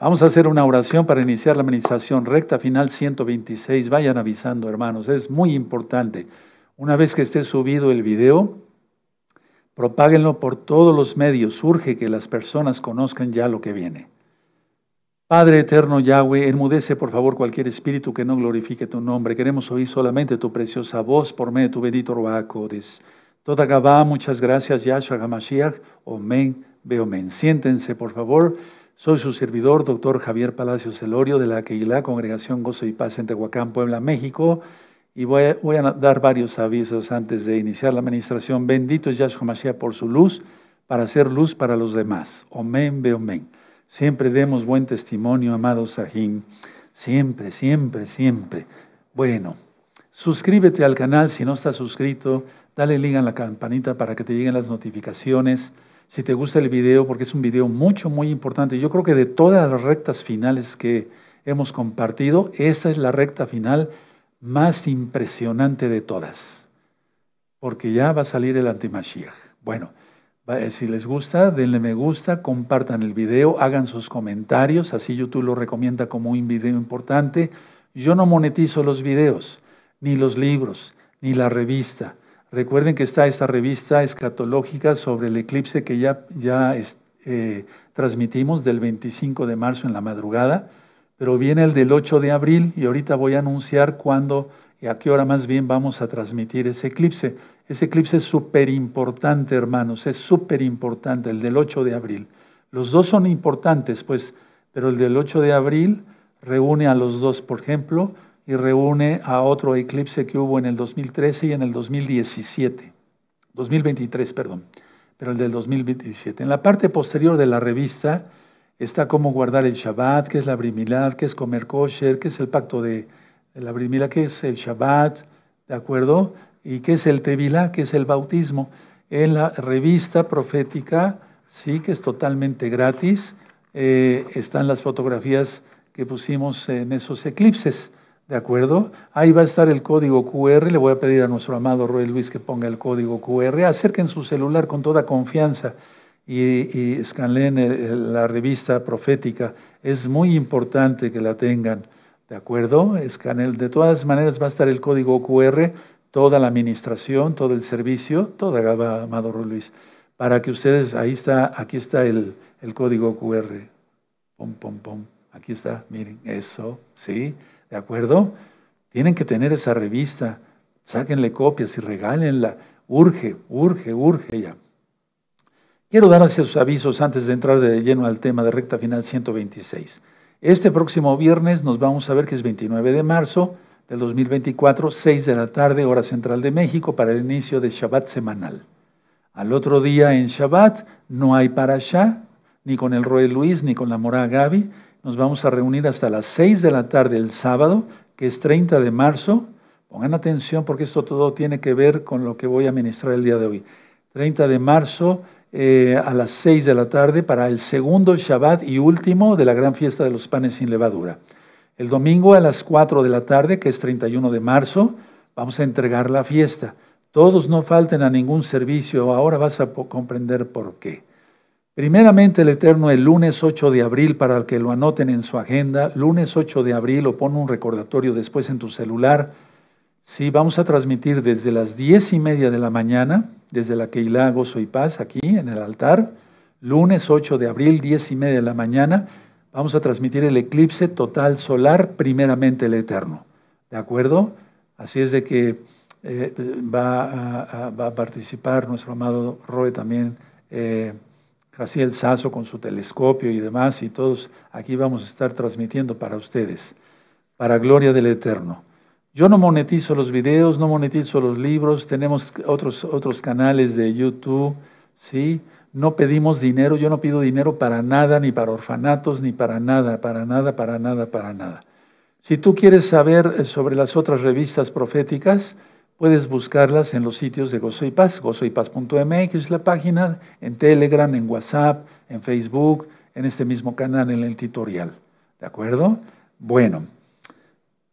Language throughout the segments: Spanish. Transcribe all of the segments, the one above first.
Vamos a hacer una oración para iniciar la administración recta final 126. Vayan avisando, hermanos, es muy importante. Una vez que esté subido el video, propáguenlo por todos los medios. Surge que las personas conozcan ya lo que viene. Padre eterno Yahweh, enmudece por favor cualquier espíritu que no glorifique tu nombre. Queremos oír solamente tu preciosa voz por medio de tu bendito Ruacodes. Toda muchas gracias, Yahshua Hamashiach. Omen, veomen. Siéntense, por favor. Soy su servidor, doctor Javier Palacios Celorio, de la Aquila Congregación Gozo y Paz en Tehuacán, Puebla, México. Y voy a, dar varios avisos antes de iniciar la administración. Bendito es Yahshua por su luz, para hacer luz para los demás. Omen, be omen. Siempre demos buen testimonio, amado Sahim. Siempre, siempre, siempre. Bueno, suscríbete al canal si no estás suscrito. Dale liga a la campanita para que te lleguen las notificaciones si te gusta el video, porque es un video mucho, muy importante. Yo creo que de todas las rectas finales que hemos compartido, esa es la recta final más impresionante de todas, porque ya va a salir el antimashiach. Bueno, eh, si les gusta, denle me gusta, compartan el video, hagan sus comentarios, así YouTube lo recomienda como un video importante. Yo no monetizo los videos, ni los libros, ni la revista. Recuerden que está esta revista escatológica sobre el eclipse que ya, ya eh, transmitimos del 25 de marzo en la madrugada, pero viene el del 8 de abril y ahorita voy a anunciar cuándo y a qué hora más bien vamos a transmitir ese eclipse. Ese eclipse es súper importante, hermanos, es súper importante, el del 8 de abril. Los dos son importantes, pues, pero el del 8 de abril reúne a los dos. Por ejemplo, y reúne a otro eclipse que hubo en el 2013 y en el 2017, 2023, perdón, pero el del 2017. En la parte posterior de la revista está cómo guardar el Shabbat, qué es la brimilad, qué es comer kosher, qué es el pacto de, la brimilad, qué es el Shabbat, ¿de acuerdo? Y qué es el tevilá, qué es el bautismo. En la revista profética, sí, que es totalmente gratis, eh, están las fotografías que pusimos en esos eclipses. ¿De acuerdo? Ahí va a estar el código QR. Le voy a pedir a nuestro amado Roy Luis que ponga el código QR. Acerquen su celular con toda confianza y, y la revista profética. Es muy importante que la tengan. ¿De acuerdo? Escaneen. De todas maneras va a estar el código QR, toda la administración, todo el servicio, toda amado Roy Luis. Para que ustedes, ahí está, aquí está el, el código QR. Pom, pom, pom. Aquí está, miren, eso, ¿sí? ¿De acuerdo? Tienen que tener esa revista, sáquenle copias y regálenla. Urge, urge, urge ya. Quiero dar hacia sus avisos antes de entrar de lleno al tema de recta final 126. Este próximo viernes nos vamos a ver que es 29 de marzo del 2024, 6 de la tarde, hora central de México, para el inicio de Shabbat semanal. Al otro día en Shabbat no hay para allá, ni con el Roy Luis, ni con la Morá Gaby nos vamos a reunir hasta las 6 de la tarde el sábado, que es 30 de marzo. Pongan atención porque esto todo tiene que ver con lo que voy a ministrar el día de hoy. 30 de marzo eh, a las 6 de la tarde para el segundo Shabbat y último de la gran fiesta de los panes sin levadura. El domingo a las 4 de la tarde, que es 31 de marzo, vamos a entregar la fiesta. Todos no falten a ningún servicio. Ahora vas a comprender por qué. Primeramente el Eterno el lunes 8 de abril, para el que lo anoten en su agenda, lunes 8 de abril o pon un recordatorio después en tu celular. Sí, vamos a transmitir desde las 10 y media de la mañana, desde la Keilah Gozo y Paz, aquí en el altar, lunes 8 de abril, 10 y media de la mañana, vamos a transmitir el eclipse total solar, primeramente el Eterno. ¿De acuerdo? Así es de que eh, va, a, participar nuestro amado Roe también. Eh, así el Saso con su telescopio y demás, y todos aquí vamos a estar transmitiendo para ustedes, para gloria del Eterno. Yo no monetizo los videos, no monetizo los libros, tenemos otros, otros canales de YouTube, ¿sí? No pedimos dinero, yo no pido dinero para nada, ni para orfanatos, ni para nada, para nada, para nada, para nada. Si tú quieres saber eh, sobre las otras revistas proféticas, Puedes buscarlas en los sitios de Gozo y Paz, que es la página, en Telegram, en WhatsApp, en Facebook, en este mismo canal, en el tutorial. ¿De acuerdo? Bueno,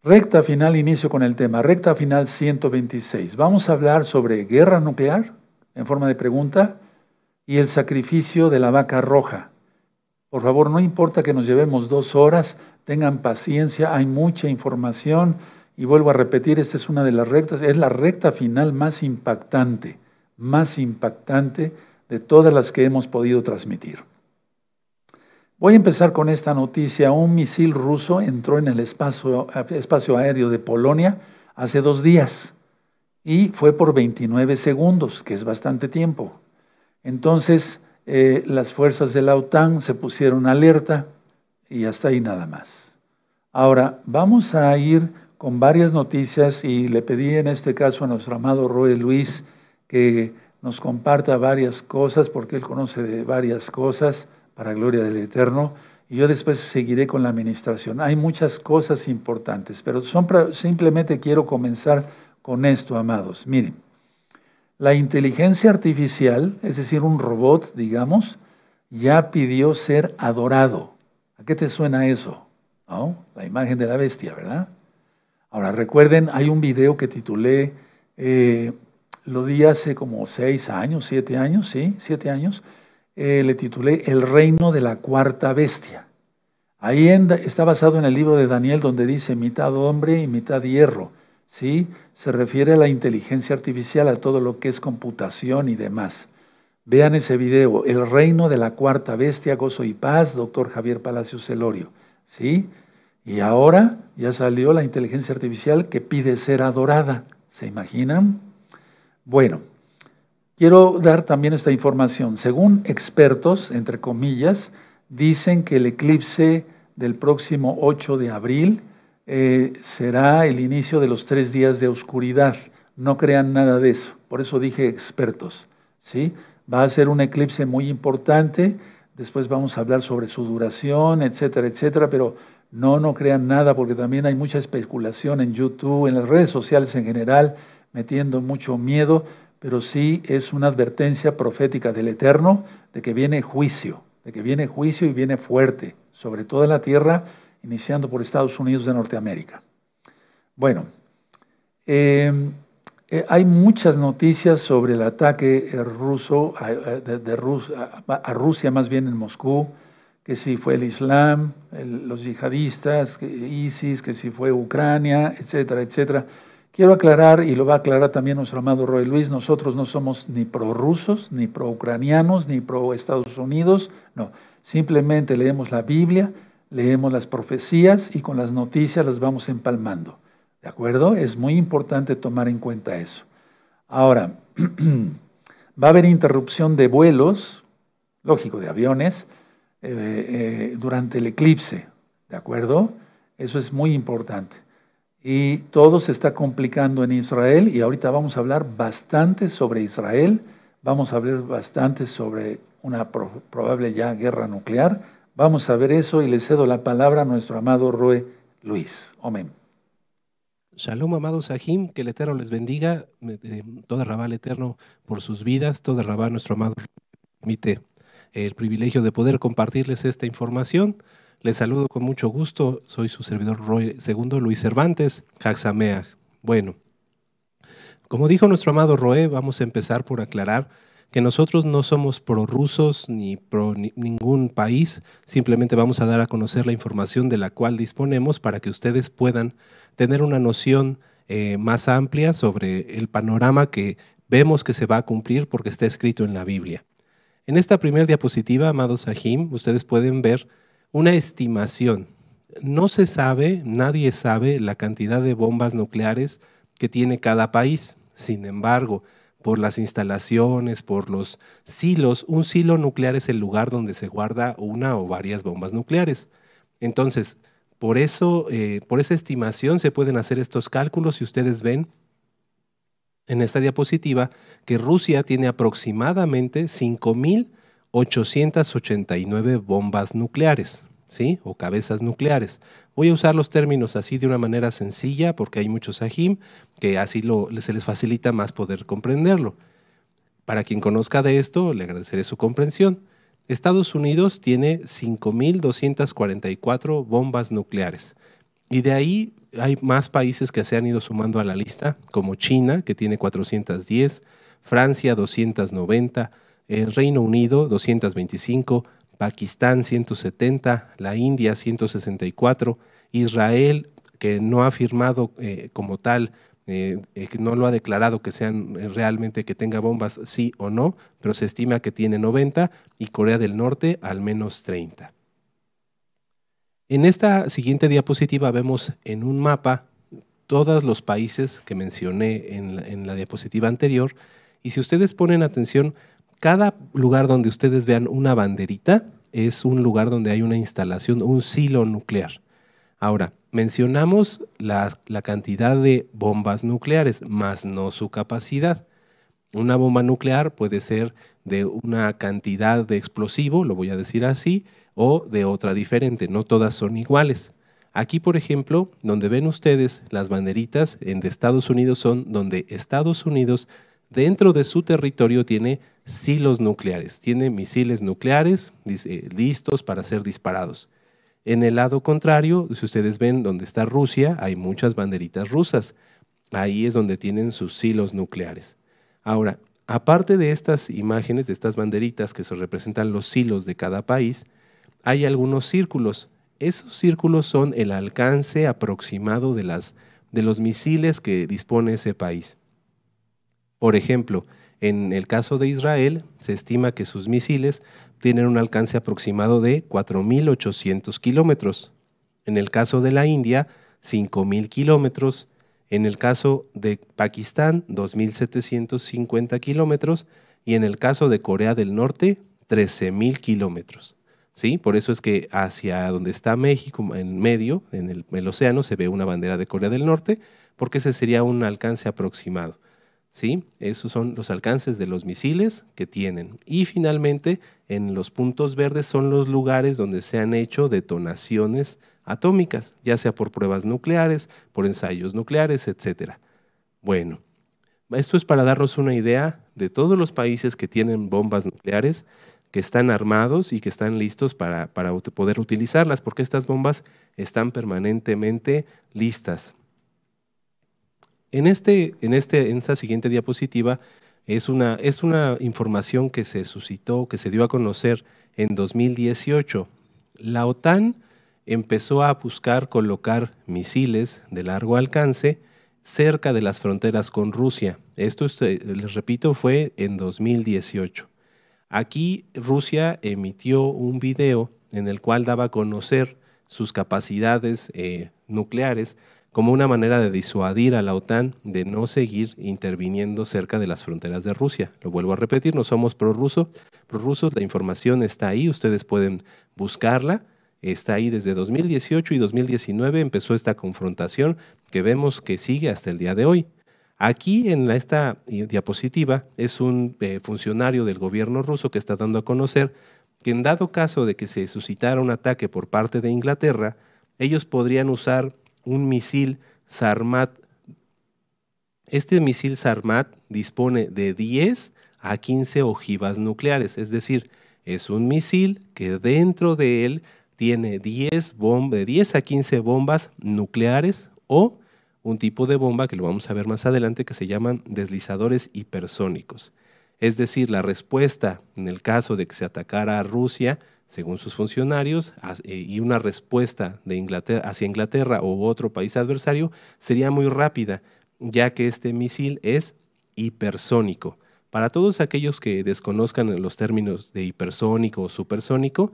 recta final, inicio con el tema, recta final 126. Vamos a hablar sobre guerra nuclear, en forma de pregunta, y el sacrificio de la vaca roja. Por favor, no importa que nos llevemos dos horas, tengan paciencia, hay mucha información y vuelvo a repetir, esta es una de las rectas, es la recta final más impactante, más impactante de todas las que hemos podido transmitir. Voy a empezar con esta noticia. Un misil ruso entró en el espacio, aéreo de Polonia hace dos días y fue por 29 segundos, que es bastante tiempo. Entonces, eh, las fuerzas de la OTAN se pusieron alerta y hasta ahí nada más. Ahora, vamos a ir con varias noticias y le pedí en este caso a nuestro amado Roy Luis que nos comparta varias cosas porque él conoce de varias cosas para gloria del Eterno. Y yo después seguiré con la administración. Hay muchas cosas importantes, pero simplemente quiero comenzar con esto, amados. Miren, la inteligencia artificial, es decir, un robot, digamos, ya pidió ser adorado. ¿A qué te suena eso? La imagen de la bestia, ¿verdad? Ahora, recuerden, hay un video que titulé, eh, lo di hace como seis años, siete años, sí, siete años, eh, le titulé El reino de la cuarta bestia. Ahí está basado en el libro de Daniel donde dice mitad hombre y mitad hierro, ¿sí? Se refiere a la inteligencia artificial, a todo lo que es computación y demás. Vean ese video, El reino de la cuarta bestia, gozo y paz, doctor Javier Palacios Celorio, ¿sí? Y ahora ya salió la inteligencia artificial que pide ser adorada. ¿Se imaginan? Bueno, quiero dar también esta información. Según expertos, entre comillas, dicen que el eclipse del próximo 8 de abril eh, será el inicio de los tres días de oscuridad. No crean nada de eso. Por eso dije expertos. ¿sí? Va a ser un eclipse muy importante. Después vamos a hablar sobre su duración, etcétera, etcétera. Pero no, no crean nada porque también hay mucha especulación en YouTube, en las redes sociales en general, metiendo mucho miedo, pero sí es una advertencia profética del Eterno de que viene juicio, de que viene juicio y viene fuerte sobre toda la tierra, iniciando por Estados Unidos de Norteamérica. Bueno, em, eh, hay muchas noticias sobre el ataque eh, ruso, eh, de, a Rusia más bien en Moscú, que si fue el Islam, los yihadistas, ISIS, que si fue Ucrania, etcétera, etcétera. Quiero aclarar, y lo va a aclarar también nuestro amado Roy Luis, nosotros no somos ni prorrusos, ni pro-ucranianos, ni pro-Estados Unidos, no. Simplemente leemos la Biblia, leemos las profecías y con las noticias las vamos empalmando. ¿De acuerdo? Es muy importante tomar en cuenta eso. Ahora, va a haber interrupción de vuelos, lógico, de aviones, eh, eh, durante el eclipse, ¿de acuerdo? Eso es muy importante. Y todo se está complicando en Israel y ahorita vamos a hablar bastante sobre Israel, vamos a hablar bastante sobre una probable ya guerra nuclear. Vamos a ver eso y le cedo la palabra a nuestro amado Roe Luis. Amén. Shalom, amados Sahim, que el Eterno les bendiga, eh, toda Rabá el Eterno por sus vidas, toda Rabá nuestro amado Mite el privilegio de poder compartirles esta información. Les saludo con mucho gusto. Soy su servidor Roy II, Luis Cervantes, Jaxameag. Bueno, como dijo nuestro amado Roe, vamos a empezar por aclarar que nosotros no somos prorrusos ni pro ningún país, simplemente vamos a dar a conocer la información de la cual disponemos para que ustedes puedan tener una noción eh, más amplia sobre el panorama que vemos que se va a cumplir porque está escrito en la Biblia. En esta primera diapositiva, amados Sahim, ustedes pueden ver una estimación. No se sabe, nadie sabe la cantidad de bombas nucleares que tiene cada país. Sin embargo, por las instalaciones, por los silos, un silo nuclear es el lugar donde se guarda una o varias bombas nucleares. Entonces, por eso, eh, por esa estimación se pueden hacer estos cálculos. y ustedes ven, en esta diapositiva que Rusia tiene aproximadamente 5.889 bombas nucleares, ¿sí? O cabezas nucleares. Voy a usar los términos así de una manera sencilla porque hay muchos ajim que así se les facilita más poder comprenderlo. Para quien conozca de esto, le agradeceré su comprensión. Estados Unidos tiene 5.244 bombas nucleares y de ahí hay más países que se han ido sumando a la lista, como China, que tiene 410, Francia 290, el Reino Unido 225, Pakistán 170, la India 164, Israel, que no ha firmado eh, como tal, eh, eh, no lo ha declarado que sean realmente que tenga bombas sí o no, pero se estima que tiene 90, y Corea del Norte al menos 30. En esta siguiente diapositiva vemos en un mapa todos los países que mencioné en la, diapositiva anterior y si ustedes ponen atención, cada lugar donde ustedes vean una banderita es un lugar donde hay una instalación, un silo nuclear. Ahora, mencionamos la, la, cantidad de bombas nucleares, más no su capacidad. Una bomba nuclear puede ser de una cantidad de explosivo, lo voy a decir así, o de otra diferente, no todas son iguales. Aquí, por ejemplo, donde ven ustedes las banderitas de Estados Unidos son donde Estados Unidos dentro de su territorio tiene silos nucleares, tiene misiles nucleares listos para ser disparados. En el lado contrario, si ustedes ven donde está Rusia, hay muchas banderitas rusas. Ahí es donde tienen sus silos nucleares. Ahora, aparte de estas imágenes, de estas banderitas que se representan los silos de cada país, hay algunos círculos. Esos círculos son el alcance aproximado de, de los misiles que dispone ese país. Por ejemplo, en el caso de Israel, se estima que sus misiles tienen un alcance aproximado de 4.800 kilómetros. En el caso de la India, 5.000 kilómetros. En el caso de Pakistán, 2.750 kilómetros. Y en el caso de Corea del Norte, 13.000 kilómetros. Por eso es que hacia donde está México, en medio, en el, océano, se ve una bandera de Corea del Norte, porque ese sería un alcance aproximado. ¿Sí? Esos son los alcances de los misiles que tienen. Y finalmente, en los puntos verdes son los lugares donde se han hecho detonaciones atómicas, ya sea por pruebas nucleares, por ensayos nucleares, etc. Bueno, esto es para darnos una idea de todos los países que tienen bombas nucleares que están armados y que están listos para, para poder utilizarlas, porque estas bombas están permanentemente listas. En, este, en, este, en esta siguiente diapositiva es una, es una información que se suscitó, que se dio a conocer en 2018. La OTAN empezó a buscar colocar misiles de largo alcance cerca de las fronteras con Rusia. Esto, este, les repito, fue en 2018. Aquí Rusia emitió un video en el cual daba a conocer sus capacidades eh, nucleares como una manera de disuadir a la OTAN de no seguir interviniendo cerca de las fronteras de Rusia. Lo vuelvo a repetir, no somos prorrusos, prorrusos, la información está ahí, ustedes pueden buscarla, está ahí desde 2018 y 2019 empezó esta confrontación que vemos que sigue hasta el día de hoy. Aquí en esta eh, diapositiva es un eh, funcionario del gobierno ruso que está dando a conocer que en dado caso de que se suscitara un ataque por parte de Inglaterra, ellos podrían usar un misil Sarmat. Este misil Sarmat dispone de 10 a 15 ojivas nucleares, es decir, es un misil que dentro de él tiene 10, 10 a 15 bombas nucleares o un tipo de bomba que lo vamos a ver más adelante que se llaman deslizadores hipersónicos. Es decir, la respuesta en el caso de que se atacara a Rusia, según sus funcionarios, eh, y una respuesta de Inglaterra, hacia Inglaterra u otro país adversario sería muy rápida, ya que este misil es hipersónico. Para todos aquellos que desconozcan los términos de hipersónico o supersónico,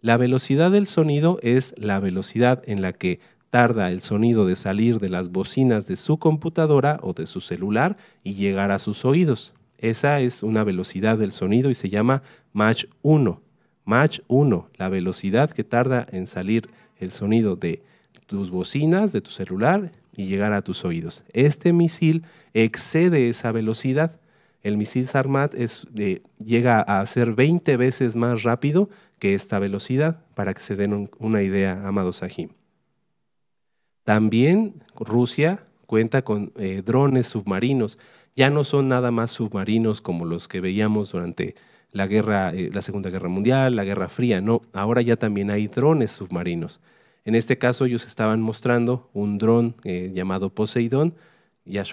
la velocidad del sonido es la velocidad en la que tarda el sonido de salir de las bocinas de su computadora o de su celular y llegar a sus oídos. Esa es una velocidad del sonido y se llama Mach 1. Mach 1, la velocidad que tarda en salir el sonido de tus bocinas, de tu celular y llegar a tus oídos. Este misil excede esa velocidad. El misil Sarmat eh, llega a ser 20 veces más rápido que esta velocidad, para que se den una idea, amados Sahim. También Rusia cuenta con eh, drones submarinos. Ya no son nada más submarinos como los que veíamos durante eh, la, Segunda Guerra Mundial, la Guerra Fría, no. Ahora ya también hay drones submarinos. En este caso ellos estaban mostrando un dron eh, llamado Poseidón,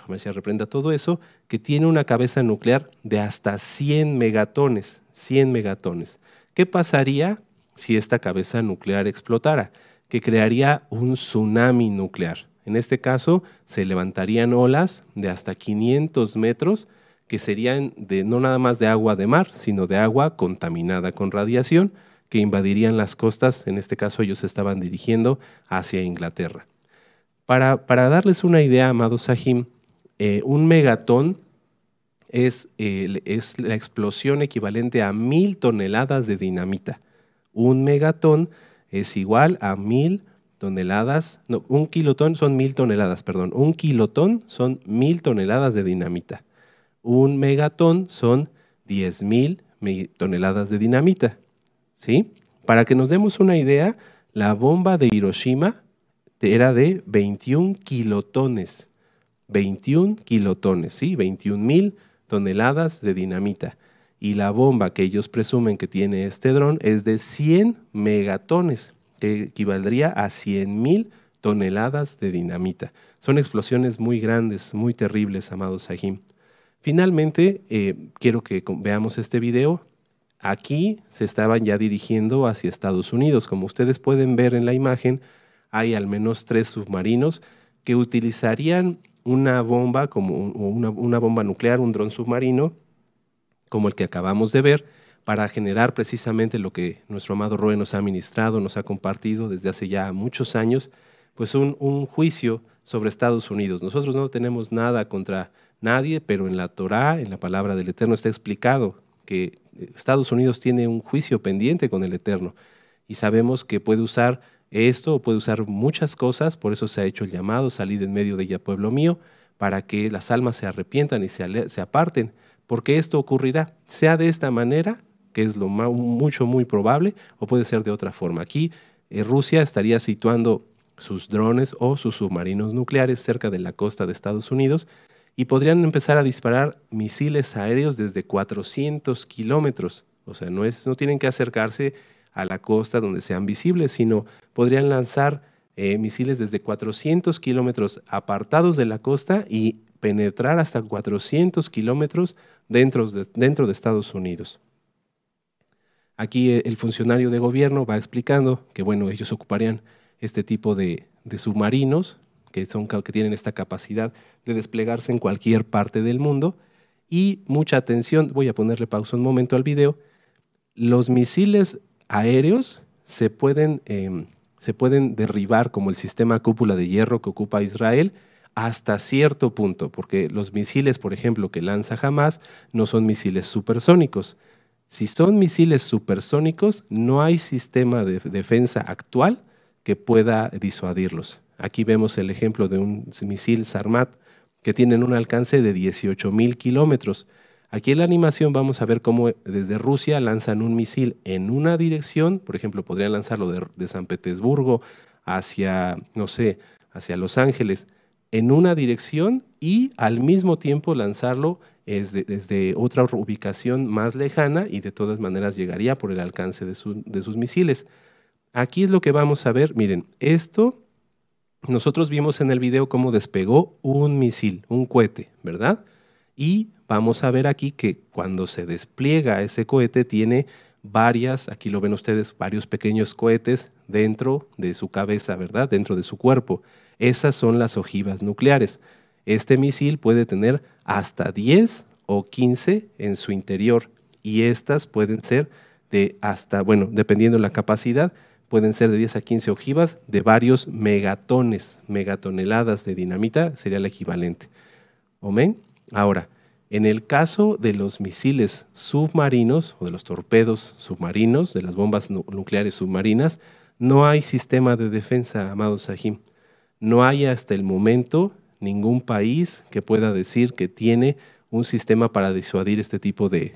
me se reprenda todo eso, que tiene una cabeza nuclear de hasta 100 megatones, 100 megatones. ¿Qué pasaría si esta cabeza nuclear explotara? que crearía un tsunami nuclear. En este caso, se levantarían olas de hasta 500 metros que serían de no nada más de agua de mar, sino de agua contaminada con radiación que invadirían las costas. En este caso, ellos estaban dirigiendo hacia Inglaterra. Para, darles una idea, amado Sahim, eh, un megatón es, es, la explosión equivalente a mil toneladas de dinamita. Un megatón es igual a mil toneladas, no, un kilotón son mil toneladas, perdón, un kilotón son mil toneladas de dinamita. Un megatón son diez mil toneladas de dinamita. ¿Sí? Para que nos demos una idea, la bomba de Hiroshima era de 21 kilotones. 21 kilotones, ¿sí? 21 mil toneladas de dinamita y la bomba que ellos presumen que tiene este dron es de 100 megatones, que equivaldría a 100.000 toneladas de dinamita. Son explosiones muy grandes, muy terribles, amados Sahim. Finalmente, eh, quiero que veamos este video. Aquí se estaban ya dirigiendo hacia Estados Unidos. Como ustedes pueden ver en la imagen, hay al menos tres submarinos que utilizarían una bomba, como una bomba nuclear, un dron submarino, como el que acabamos de ver, para generar precisamente lo que nuestro amado Roe nos ha ministrado, nos ha compartido desde hace ya muchos años, pues un, juicio sobre Estados Unidos. Nosotros no tenemos nada contra nadie, pero en la Torá, en la palabra del Eterno, está explicado que eh, Estados Unidos tiene un juicio pendiente con el Eterno y sabemos que puede usar esto puede usar muchas cosas, por eso se ha hecho el llamado, salid en medio de ella, pueblo mío, para que las almas se arrepientan y se aparten porque esto ocurrirá, sea de esta manera, que es lo mucho, muy probable, o puede ser de otra forma. Aquí eh, Rusia estaría situando sus drones o sus submarinos nucleares cerca de la costa de Estados Unidos y podrían empezar a disparar misiles aéreos desde 400 kilómetros. O sea, no, es, no tienen que acercarse a la costa donde sean visibles, sino podrían lanzar eh, misiles desde 400 kilómetros apartados de la costa y penetrar hasta 400 kilómetros dentro de, Estados Unidos. Aquí eh, el funcionario de gobierno va explicando que bueno, ellos ocuparían este tipo de, submarinos que, son, que tienen esta capacidad de desplegarse en cualquier parte del mundo. Y mucha atención, voy a ponerle pausa un momento al video, los misiles aéreos se pueden em, derribar como el sistema cúpula de hierro que ocupa Israel, hasta cierto punto, porque los misiles, por ejemplo, que lanza Hamas no son misiles supersónicos. Si son misiles supersónicos, no hay sistema de defensa actual que pueda disuadirlos. Aquí vemos el ejemplo de un misil Sarmat que tienen un alcance de 18.000 kilómetros. Aquí en la animación vamos a ver cómo desde Rusia lanzan un misil en una dirección, por ejemplo, podrían lanzarlo de San Petersburgo hacia, no sé, hacia Los Ángeles en una dirección y al mismo tiempo lanzarlo desde, otra ubicación más lejana y de todas maneras llegaría por el alcance de, de sus misiles. Aquí es lo que vamos a ver. Miren, esto nosotros vimos en el video cómo despegó un misil, un cohete, ¿verdad? Y vamos a ver aquí que cuando se despliega ese cohete tiene varias, aquí lo ven ustedes, varios pequeños cohetes dentro de su cabeza, ¿verdad? Dentro de su cuerpo. Esas son las ojivas nucleares. Este misil puede tener hasta 10 o 15 en su interior y estas pueden ser de hasta, bueno, dependiendo de la capacidad, pueden ser de 10 a 15 ojivas de varios megatones, megatoneladas de dinamita sería el equivalente. Ahora, en el caso de los misiles submarinos o de los torpedos submarinos, de las bombas nucleares submarinas, no hay sistema de defensa, amados Sahim. No hay hasta el momento ningún país que pueda decir que tiene un sistema para disuadir este tipo de,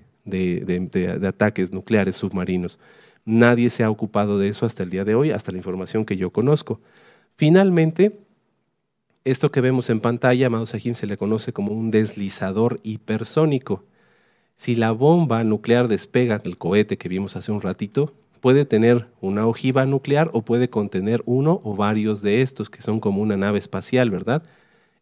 ataques nucleares submarinos. Nadie se ha ocupado de eso hasta el día de hoy, hasta la información que yo conozco. Finalmente, esto que vemos en pantalla, a Sahim se le conoce como un deslizador hipersónico. Si la bomba nuclear despega, el cohete que vimos hace un ratito, puede tener una ojiva nuclear o puede contener uno o varios de estos, que son como una nave espacial, ¿verdad?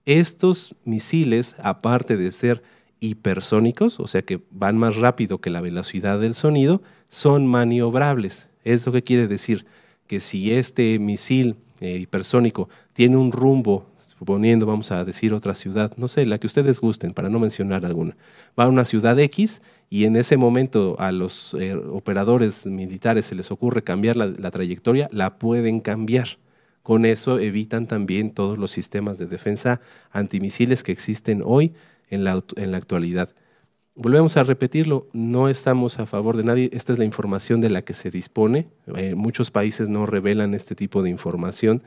Estos misiles, aparte de ser hipersónicos, o sea que van más rápido que la velocidad del sonido, son maniobrables. ¿Eso qué quiere decir? Que si este misil eh, hipersónico tiene un rumbo suponiendo, vamos a decir otra ciudad, no sé, la que ustedes gusten, para no mencionar alguna, va a una ciudad X y en ese momento a los eh, operadores militares se les ocurre cambiar la, trayectoria, la pueden cambiar. Con eso evitan también todos los sistemas de defensa antimisiles que existen hoy en la, actualidad. Volvemos a repetirlo, no estamos a favor de nadie, esta es la información de la que se dispone, eh, muchos países no revelan este tipo de información,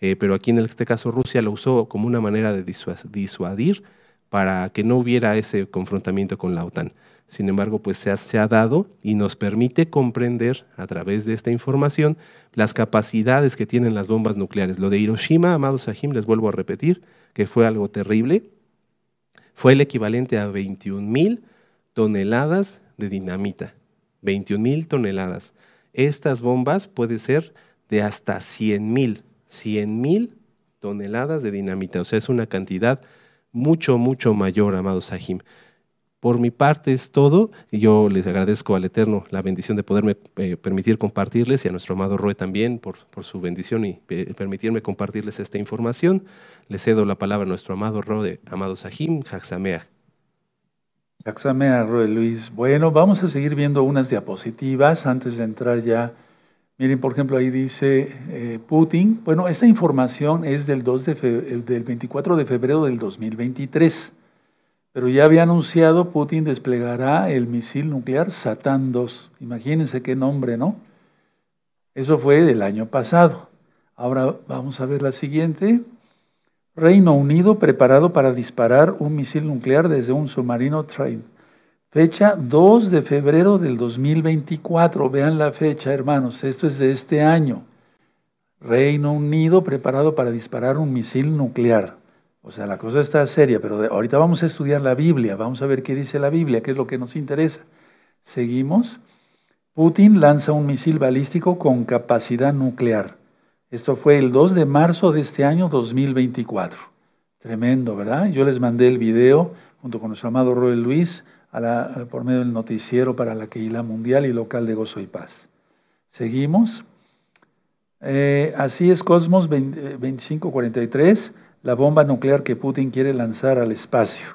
eh, pero aquí en este caso Rusia lo usó como una manera de disuadir para que no hubiera ese confrontamiento con la OTAN. Sin embargo, pues se ha, dado y nos permite comprender a través de esta información las capacidades que tienen las bombas nucleares. Lo de Hiroshima, amados Sahim, les vuelvo a repetir, que fue algo terrible, fue el equivalente a 21 mil toneladas de dinamita. 21 mil toneladas. Estas bombas pueden ser de hasta 100 mil 100 mil toneladas de dinamita. O sea, es una cantidad mucho, mucho mayor, amado Sahim. Por mi parte es todo. Yo les agradezco al Eterno la bendición de poderme eh, permitir compartirles y a nuestro amado Roe también por, por su bendición y eh, permitirme compartirles esta información. Le cedo la palabra a nuestro amado Roe, amado Sahim, Jaxamea. Jaxamea, Roe Luis. Bueno, vamos a seguir viendo unas diapositivas antes de entrar ya Miren, por ejemplo, ahí dice eh, Putin. Bueno, esta información es del, 2 eh, del 24 de febrero del 2023, pero ya había anunciado Putin desplegará el misil nuclear Satán 2. Imagínense qué nombre, ¿no? Eso fue del año pasado. Ahora vamos a ver la siguiente. Reino Unido preparado para disparar un misil nuclear desde un submarino Train. Fecha 2 de febrero del 2024. Vean la fecha, hermanos. Esto es de este año. Reino Unido preparado para disparar un misil nuclear. O sea, la cosa está seria, pero ahorita vamos a estudiar la Biblia. Vamos a ver qué dice la Biblia, qué es lo que nos interesa. Seguimos. Putin lanza un misil balístico con capacidad nuclear. Esto fue el 2 de marzo de este año 2024. Tremendo, ¿verdad? Yo les mandé el video junto con nuestro amado Roel Luis por medio del noticiero para la Keila Mundial y local de Gozo y Paz. Seguimos. Eh, así es Cosmos 2543, eh, la bomba nuclear que Putin quiere lanzar al espacio.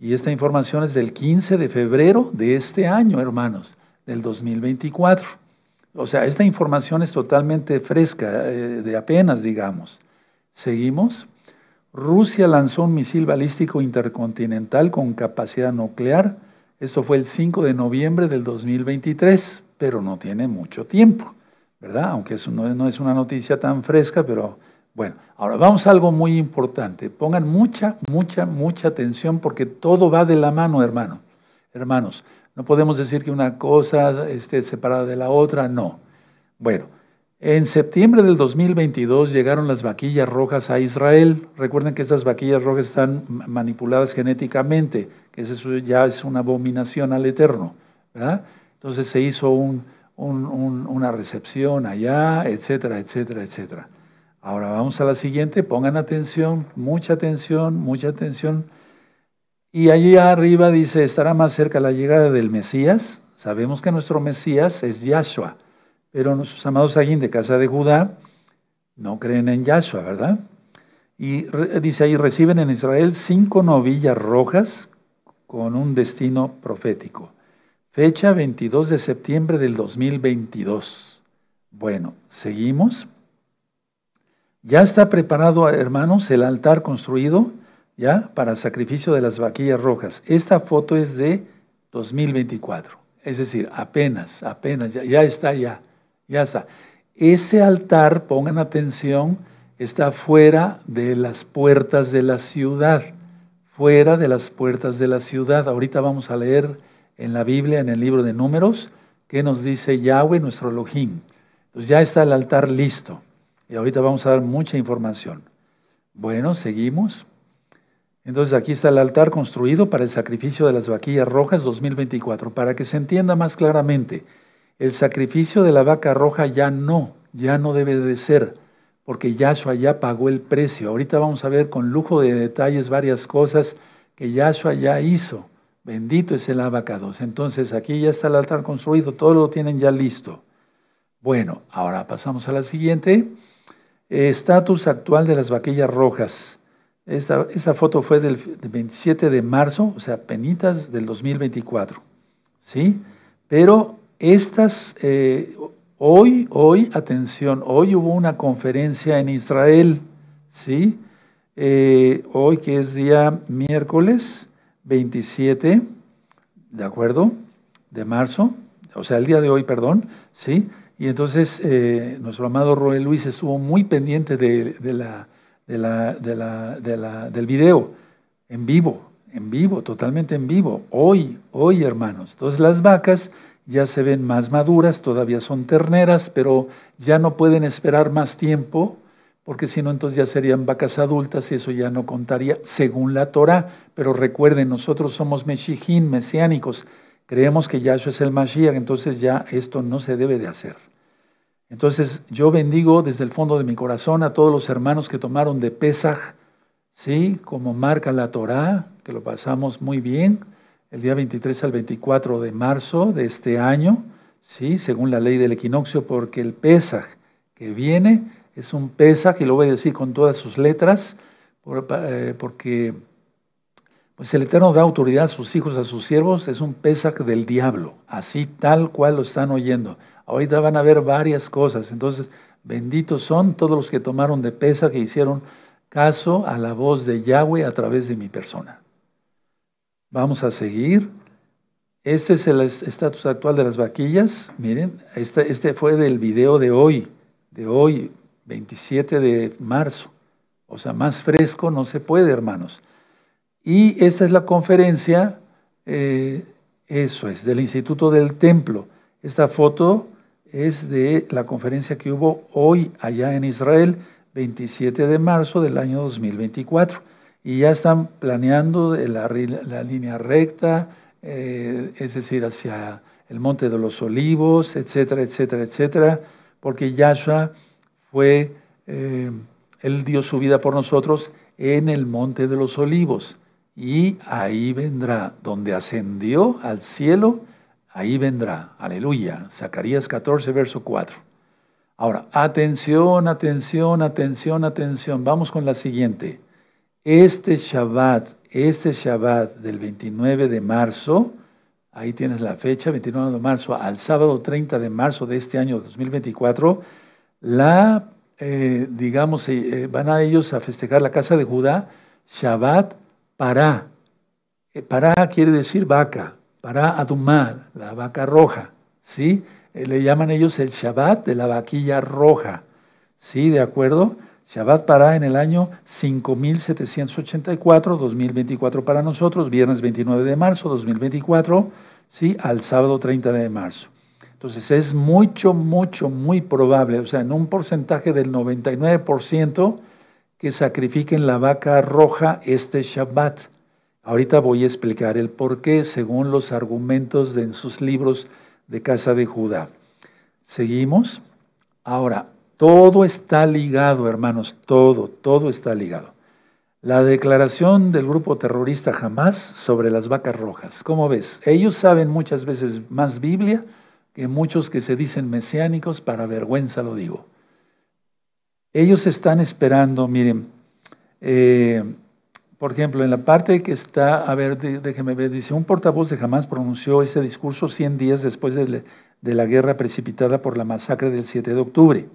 Y esta información es del 15 de febrero de este año, hermanos, del 2024. O sea, esta información es totalmente fresca, eh, de apenas, digamos. Seguimos. Rusia lanzó un misil balístico intercontinental con capacidad nuclear esto fue el 5 de noviembre del 2023, pero no tiene mucho tiempo, ¿verdad? Aunque eso no, no es una noticia tan fresca, pero bueno, ahora vamos a algo muy importante. Pongan mucha, mucha, mucha atención porque todo va de la mano, hermano. Hermanos, no podemos decir que una cosa esté separada de la otra, no. Bueno, en septiembre del 2022 llegaron las vaquillas rojas a Israel. Recuerden que estas vaquillas rojas están manipuladas genéticamente, que eso ya es una abominación al Eterno. Entonces se hizo una recepción allá, etcétera, etcétera, etcétera. Ahora vamos a la siguiente, pongan atención, mucha atención, mucha atención. Y allí arriba dice, estará más cerca la llegada del Mesías. Sabemos que nuestro Mesías es Yahshua pero nuestros amados alguien de casa de Judá no creen en Yahshua, ¿verdad? Y dice ahí, reciben en Israel cinco novillas rojas con un destino profético. Fecha 22 de septiembre del 2022. Bueno, seguimos. Ya está preparado, hermanos, el altar construido ya para sacrificio de las vaquillas rojas. Esta foto es de 2024. Es decir, apenas, apenas, ya está ya. Ya está. Ese altar, pongan atención, está fuera de las puertas de la ciudad, fuera de las puertas de la ciudad. Ahorita vamos a leer en la Biblia, en el libro de números, qué nos dice Yahweh, nuestro Elohim. Entonces ya está el altar listo. Y ahorita vamos a dar mucha información. Bueno, seguimos. Entonces aquí está el altar construido para el sacrificio de las vaquillas rojas 2024, para que se entienda más claramente. El sacrificio de la vaca roja ya no, ya no debe de ser, porque Yahshua ya pagó el precio. Ahorita vamos a ver con lujo de detalles varias cosas que Yahshua ya hizo. Bendito es el abacado. Entonces aquí ya está el altar construido, todo lo tienen ya listo. Bueno, ahora pasamos a la siguiente. Estatus actual de las vaquillas rojas. Esta, esta, foto fue del 27 de marzo, o sea, penitas del 2024. ¿Sí? Pero estas, eh, hoy, hoy, atención, hoy hubo una conferencia en Israel, ¿sí? Eh, hoy que es día miércoles 27, ¿de acuerdo? De marzo, o sea, el día de hoy, perdón, ¿sí? Y entonces eh, nuestro amado Roel Luis estuvo muy pendiente del video, en vivo, en vivo, totalmente en vivo, hoy, hoy hermanos. Entonces las vacas ya se ven más maduras, todavía son terneras, pero ya no pueden esperar más tiempo, porque si no, entonces ya serían vacas adultas y eso ya no contaría según la Torah. Pero recuerden, nosotros somos mesijín, mesiánicos, creemos que Yahshua es el Mashiach, entonces ya esto no se debe de hacer. Entonces yo bendigo desde el fondo de mi corazón a todos los hermanos que tomaron de Pesaj, ¿sí? Como marca la Torah, que lo pasamos muy bien el día 23 al 24 de marzo de este año, ¿sí? según la ley del equinoccio, porque el Pesaj que viene es un Pesaj, y lo voy a decir con todas sus letras, eh, porque pues el Eterno da autoridad a sus hijos, a sus siervos, es un Pesaj del diablo, así tal cual lo están oyendo. Ahorita van a ver varias cosas, entonces benditos son todos los que tomaron de Pesaj que hicieron caso a la voz de Yahweh a través de mi persona. Vamos a seguir. Este es el estatus actual de las vaquillas. Miren, este, este, fue del video de hoy, de hoy, 27 de marzo. O sea, más fresco no se puede, hermanos. Y esta es la conferencia, eh, eso es, del Instituto del Templo. Esta foto es de la conferencia que hubo hoy allá en Israel, 27 de marzo del año 2024 y ya están planeando la, línea recta, eh, es decir, hacia el Monte de los Olivos, etcétera, etcétera, etcétera, porque Yahshua fue, eh, Él dio su vida por nosotros en el Monte de los Olivos. Y ahí vendrá, donde ascendió al cielo, ahí vendrá. Aleluya. Zacarías 14, verso 4. Ahora, atención, atención, atención, atención. Vamos con la siguiente. Este Shabbat, este Shabbat del 29 de marzo, ahí tienes la fecha, 29 de marzo, al sábado 30 de marzo de este año 2024, la, eh, digamos, eh, eh, van a ellos a festejar la casa de Judá, Shabbat para. Pará para quiere decir vaca, para Adumar, la vaca roja, ¿sí? le llaman ellos el Shabbat de la vaquilla roja, ¿sí? ¿De acuerdo? Shabbat para en el año 5784, 2024 para nosotros, viernes 29 de marzo, 2024, ¿sí? al sábado 30 de marzo. Entonces es mucho, mucho, muy probable, o sea, en un porcentaje del 99% que sacrifiquen la vaca roja este Shabbat. Ahorita voy a explicar el porqué, según los argumentos de, en sus libros de Casa de Judá. Seguimos. Ahora, todo está ligado, hermanos, todo, todo está ligado. La declaración del grupo terrorista Jamás sobre las vacas rojas. ¿Cómo ves? Ellos saben muchas veces más Biblia que muchos que se dicen mesiánicos, para vergüenza lo digo. Ellos están esperando, miren, eh, por ejemplo, en la parte que está, a ver, déjeme ver, dice, un portavoz de Jamás pronunció este discurso 100 días después de la guerra precipitada por la masacre del 7 de octubre.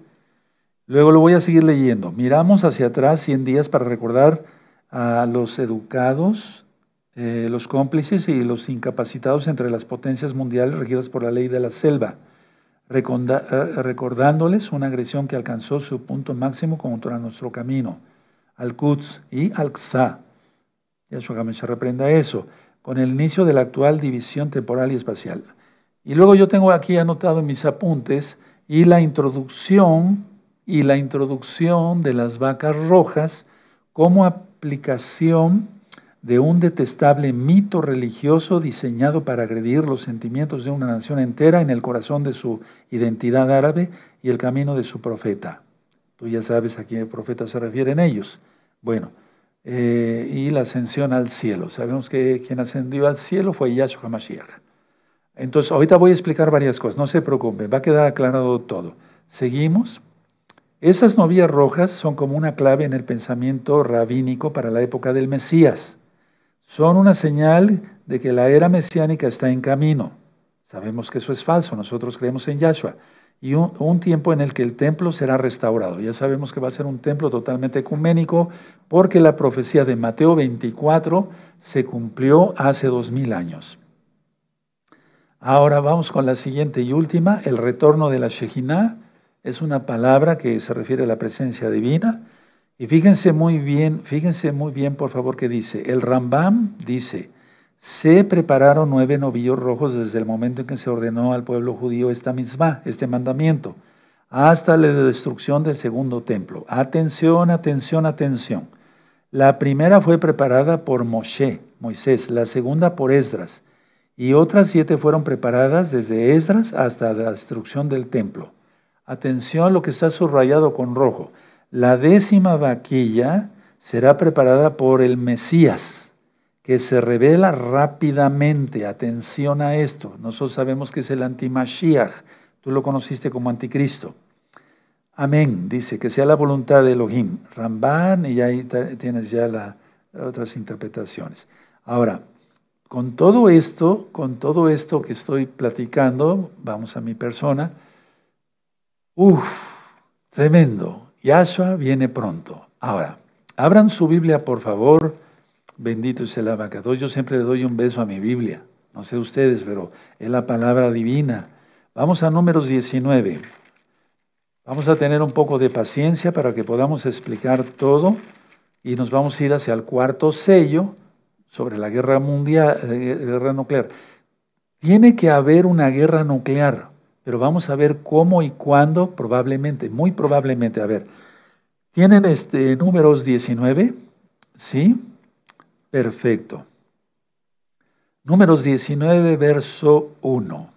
Luego lo voy a seguir leyendo. Miramos hacia atrás 100 días para recordar a los educados, eh, los cómplices y los incapacitados entre las potencias mundiales regidas por la ley de la selva, eh, recordándoles una agresión que alcanzó su punto máximo contra nuestro camino, Al-Quds y Al-Qsa. Yahshua se reprenda eso, con el inicio de la actual división temporal y espacial. Y luego yo tengo aquí anotado en mis apuntes y la introducción y la introducción de las vacas rojas como aplicación de un detestable mito religioso diseñado para agredir los sentimientos de una nación entera en el corazón de su identidad árabe y el camino de su profeta. Tú ya sabes a qué profeta se refieren ellos. Bueno, eh, y la ascensión al cielo. Sabemos que quien ascendió al cielo fue Yahshua Mashiach. Entonces, ahorita voy a explicar varias cosas, no se preocupen, va a quedar aclarado todo. Seguimos. Esas novias rojas son como una clave en el pensamiento rabínico para la época del Mesías. Son una señal de que la era mesiánica está en camino. Sabemos que eso es falso, nosotros creemos en Yahshua. Y un, tiempo en el que el templo será restaurado. Ya sabemos que va a ser un templo totalmente ecuménico porque la profecía de Mateo 24 se cumplió hace dos mil años. Ahora vamos con la siguiente y última, el retorno de la Shejinah. Es una palabra que se refiere a la presencia divina. Y fíjense muy bien, fíjense muy bien, por favor, qué dice. El Rambam dice, se prepararon nueve novillos rojos desde el momento en que se ordenó al pueblo judío esta misma, este mandamiento, hasta la destrucción del segundo templo. Atención, atención, atención. La primera fue preparada por Moshe, Moisés, la segunda por Esdras, y otras siete fueron preparadas desde Esdras hasta la destrucción del templo. Atención a lo que está subrayado con rojo. La décima vaquilla será preparada por el Mesías, que se revela rápidamente. Atención a esto. Nosotros sabemos que es el antimashiach. Tú lo conociste como anticristo. Amén. Dice que sea la voluntad de Elohim. Ramban, y ahí tienes ya las otras interpretaciones. Ahora, con todo esto, con todo esto que estoy platicando, vamos a mi persona. Uf, tremendo. Yahshua viene pronto. Ahora, abran su Biblia, por favor. Bendito es el abacado. Yo siempre le doy un beso a mi Biblia. No sé ustedes, pero es la palabra divina. Vamos a números 19. Vamos a tener un poco de paciencia para que podamos explicar todo y nos vamos a ir hacia el cuarto sello sobre la guerra mundial, eh, guerra nuclear. Tiene que haber una guerra nuclear pero vamos a ver cómo y cuándo, probablemente, muy probablemente. A ver, ¿tienen este números 19? ¿Sí? Perfecto. Números 19, verso 1.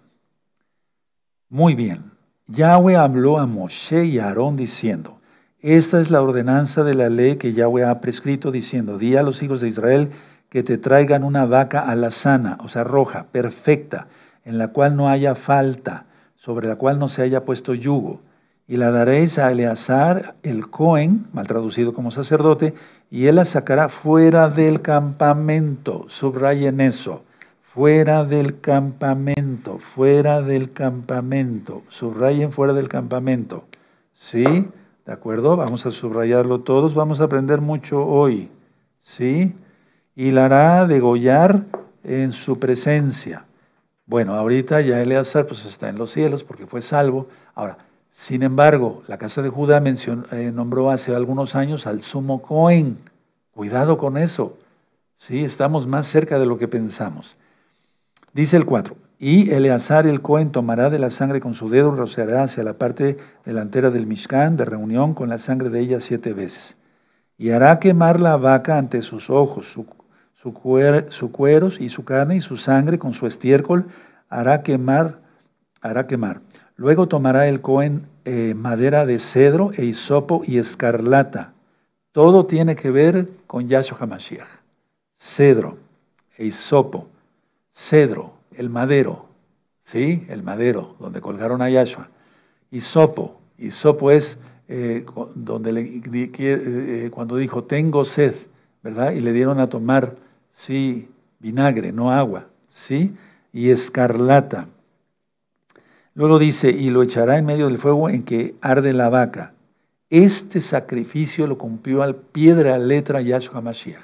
Muy bien. Yahweh habló a Moshe y a Aarón diciendo, esta es la ordenanza de la ley que Yahweh ha prescrito diciendo, di a los hijos de Israel que te traigan una vaca alazana, o sea, roja, perfecta, en la cual no haya falta sobre la cual no se haya puesto yugo, y la daréis a Eleazar el Cohen, mal traducido como sacerdote, y él la sacará fuera del campamento. Subrayen eso. Fuera del campamento, fuera del campamento. Subrayen fuera del campamento. ¿Sí? ¿De acuerdo? Vamos a subrayarlo todos. Vamos a aprender mucho hoy. ¿Sí? Y la hará degollar en su presencia. Bueno, ahorita ya Eleazar pues está en los cielos porque fue salvo. Ahora, sin embargo, la casa de Judá mencionó, eh, nombró hace algunos años al sumo Cohen. Cuidado con eso. Sí, estamos más cerca de lo que pensamos. Dice el 4. Y Eleazar el Cohen tomará de la sangre con su dedo, y rociará hacia la parte delantera del Mishkan de reunión con la sangre de ella siete veces. Y hará quemar la vaca ante sus ojos, su su, cuero, su y su carne y su sangre con su estiércol hará quemar, hará quemar. Luego tomará el cohen eh, madera de cedro e hisopo y escarlata. Todo tiene que ver con Yahshua HaMashiach. Cedro e hisopo. Cedro, el madero. ¿Sí? El madero, donde colgaron a Yahshua. Hisopo. Hisopo es eh, donde eh, cuando dijo, tengo sed, ¿verdad? Y le dieron a tomar sí, vinagre, no agua, sí, y escarlata. Luego dice, y lo echará en medio del fuego en que arde la vaca. Este sacrificio lo cumplió al piedra letra Yahshua Mashiach.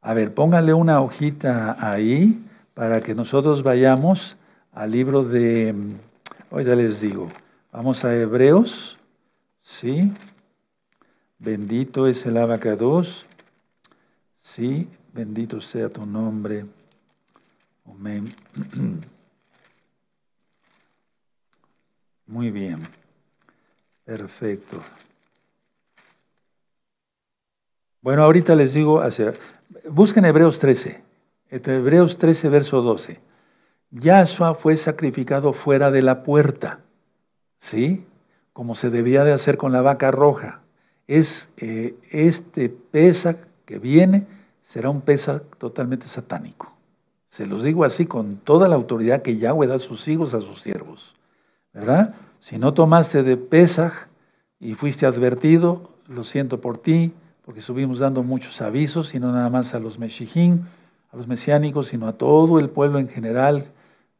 A ver, póngale una hojita ahí para que nosotros vayamos al libro de, mm, hoy ya les digo, vamos a Hebreos, ¿sí? Bendito es el 2. Sí, bendito sea tu nombre. Amén. Muy bien. Perfecto. Bueno, ahorita les digo, hacia, busquen Hebreos 13, este, Hebreos 13, verso 12. Yahshua fue sacrificado fuera de la puerta, ¿sí? Como se debía de hacer con la vaca roja. Es eh, este pesa que viene, será un Pesach totalmente satánico. Se los digo así con toda la autoridad que Yahweh da a sus hijos, a sus siervos. ¿Verdad? Si no tomaste de Pesach y fuiste advertido, lo siento por ti, porque estuvimos dando muchos avisos, y no nada más a los mexijín, a los mesiánicos, sino a todo el pueblo en general,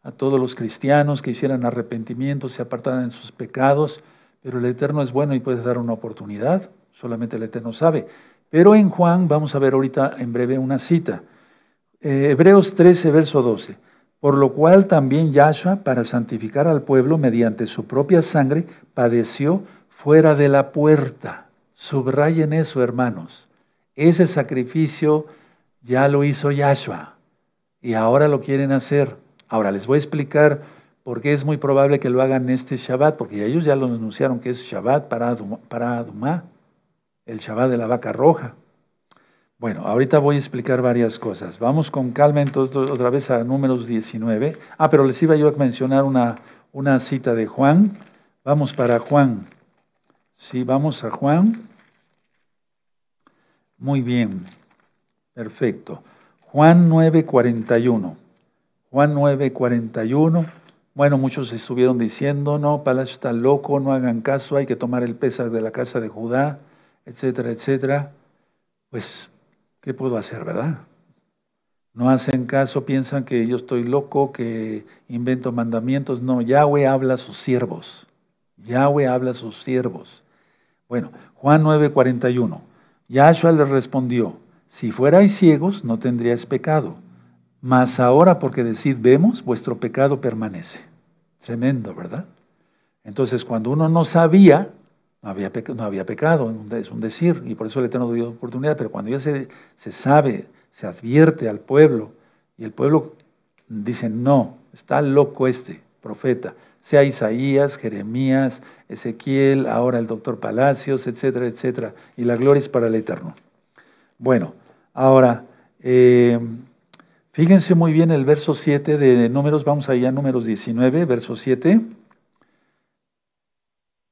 a todos los cristianos que hicieran arrepentimiento, se apartaran de sus pecados. Pero el Eterno es bueno y puede dar una oportunidad, solamente el Eterno sabe. Pero en Juan vamos a ver ahorita en breve una cita. Eh, Hebreos 13, verso 12. Por lo cual también Yahshua, para santificar al pueblo mediante su propia sangre, padeció fuera de la puerta. Subrayen eso, hermanos. Ese sacrificio ya lo hizo Yahshua y ahora lo quieren hacer. Ahora les voy a explicar por qué es muy probable que lo hagan este Shabbat, porque ellos ya lo anunciaron que es Shabbat para, para Adumá el Shabbat de la vaca roja. Bueno, ahorita voy a explicar varias cosas. Vamos con calma entonces otra vez a números 19. Ah, pero les iba yo a mencionar una, una cita de Juan. Vamos para Juan. Sí, vamos a Juan. Muy bien. Perfecto. Juan 9:41. Juan 9:41. Bueno, muchos estuvieron diciendo, no, Palacio está loco, no hagan caso, hay que tomar el peso de la casa de Judá etcétera, etcétera, pues, ¿qué puedo hacer, verdad? No hacen caso, piensan que yo estoy loco, que invento mandamientos. No, Yahweh habla a sus siervos. Yahweh habla a sus siervos. Bueno, Juan 41, Yahshua les respondió, si fuerais ciegos no tendríais pecado, mas ahora porque decid vemos, vuestro pecado permanece. Tremendo, ¿verdad? Entonces, cuando uno no sabía, no había, pecado, es un decir, y por eso el Eterno dio oportunidad, pero cuando ya se, se sabe, se advierte al pueblo, y el pueblo dice, no, está loco este profeta, sea Isaías, Jeremías, Ezequiel, ahora el doctor Palacios, etcétera, etcétera, y la gloria es para el Eterno. Bueno, ahora, eh, fíjense muy bien el verso 7 de Números, vamos allá, Números 19, verso 7.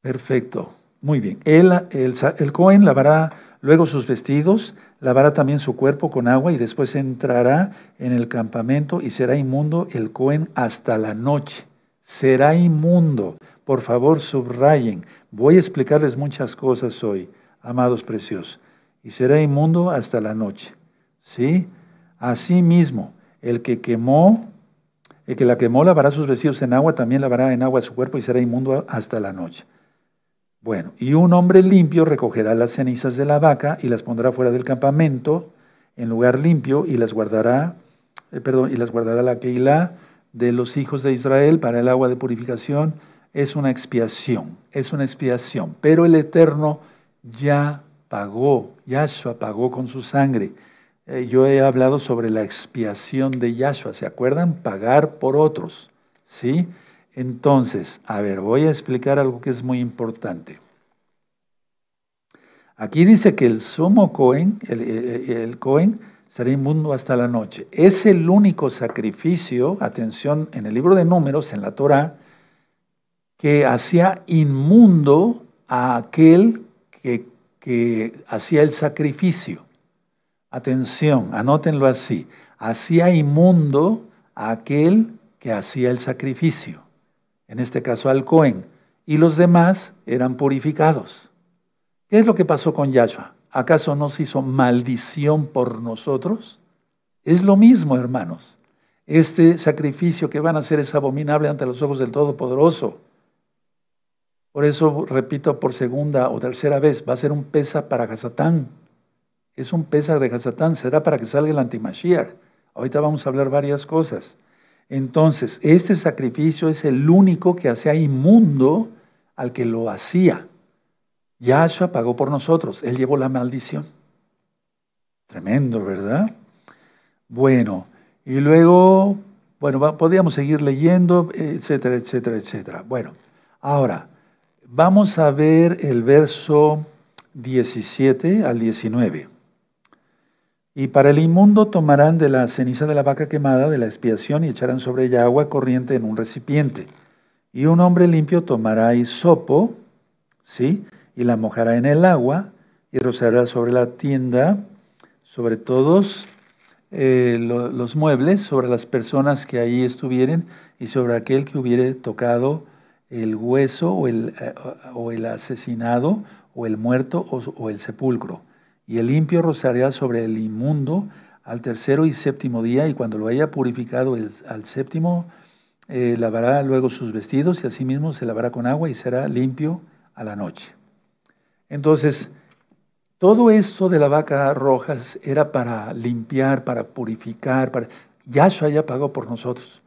Perfecto. Muy bien. el, Cohen lavará luego sus vestidos, lavará también su cuerpo con agua y después entrará en el campamento y será inmundo el Cohen hasta la noche. Será inmundo. Por favor, subrayen. Voy a explicarles muchas cosas hoy, amados precios. Y será inmundo hasta la noche. ¿Sí? Asimismo, el que quemó, el que la quemó lavará sus vestidos en agua, también lavará en agua su cuerpo y será inmundo hasta la noche. Bueno, y un hombre limpio recogerá las cenizas de la vaca y las pondrá fuera del campamento en lugar limpio y las guardará, eh, perdón, y las guardará la Keilah de los hijos de Israel para el agua de purificación. Es una expiación, es una expiación. Pero el Eterno ya pagó, Yahshua pagó con su sangre. Eh, yo he hablado sobre la expiación de Yahshua, ¿se acuerdan? Pagar por otros, ¿sí? Entonces, a ver, voy a explicar algo que es muy importante. Aquí dice que el sumo Cohen, el, Cohen, será inmundo hasta la noche. Es el único sacrificio, atención, en el libro de números, en la Torah, que hacía inmundo a aquel que, que hacía el sacrificio. Atención, anótenlo así. Hacía inmundo a aquel que hacía el sacrificio en este caso al Cohen, y los demás eran purificados. ¿Qué es lo que pasó con Yahshua? ¿Acaso no se hizo maldición por nosotros? Es lo mismo, hermanos. Este sacrificio que van a hacer es abominable ante los ojos del Todopoderoso. Por eso, repito por segunda o tercera vez, va a ser un pesa para Hasatán. Es un pesa de Hasatán, será para que salga el antimashiach. Ahorita vamos a hablar varias cosas. Entonces, este sacrificio es el único que hacía inmundo al que lo hacía. Yahshua pagó por nosotros, él llevó la maldición. Tremendo, ¿verdad? Bueno, y luego, bueno, podríamos seguir leyendo, etcétera, etcétera, etcétera. Bueno, ahora, vamos a ver el verso 17 al 19. Y para el inmundo tomarán de la ceniza de la vaca quemada de la expiación y echarán sobre ella agua corriente en un recipiente. Y un hombre limpio tomará hisopo, ¿sí? Y la mojará en el agua y rociará sobre la tienda, sobre todos eh, los muebles, sobre las personas que ahí estuvieren y sobre aquel que hubiere tocado el hueso o el, eh, o el asesinado o el muerto o el sepulcro y el limpio rociará sobre el inmundo al tercero y séptimo día, y cuando lo haya purificado al séptimo, eh, lavará luego sus vestidos y asimismo se lavará con agua y será limpio a la noche. Entonces, todo esto de la vaca roja era para limpiar, para purificar, para... Yahshua ya pagó por nosotros.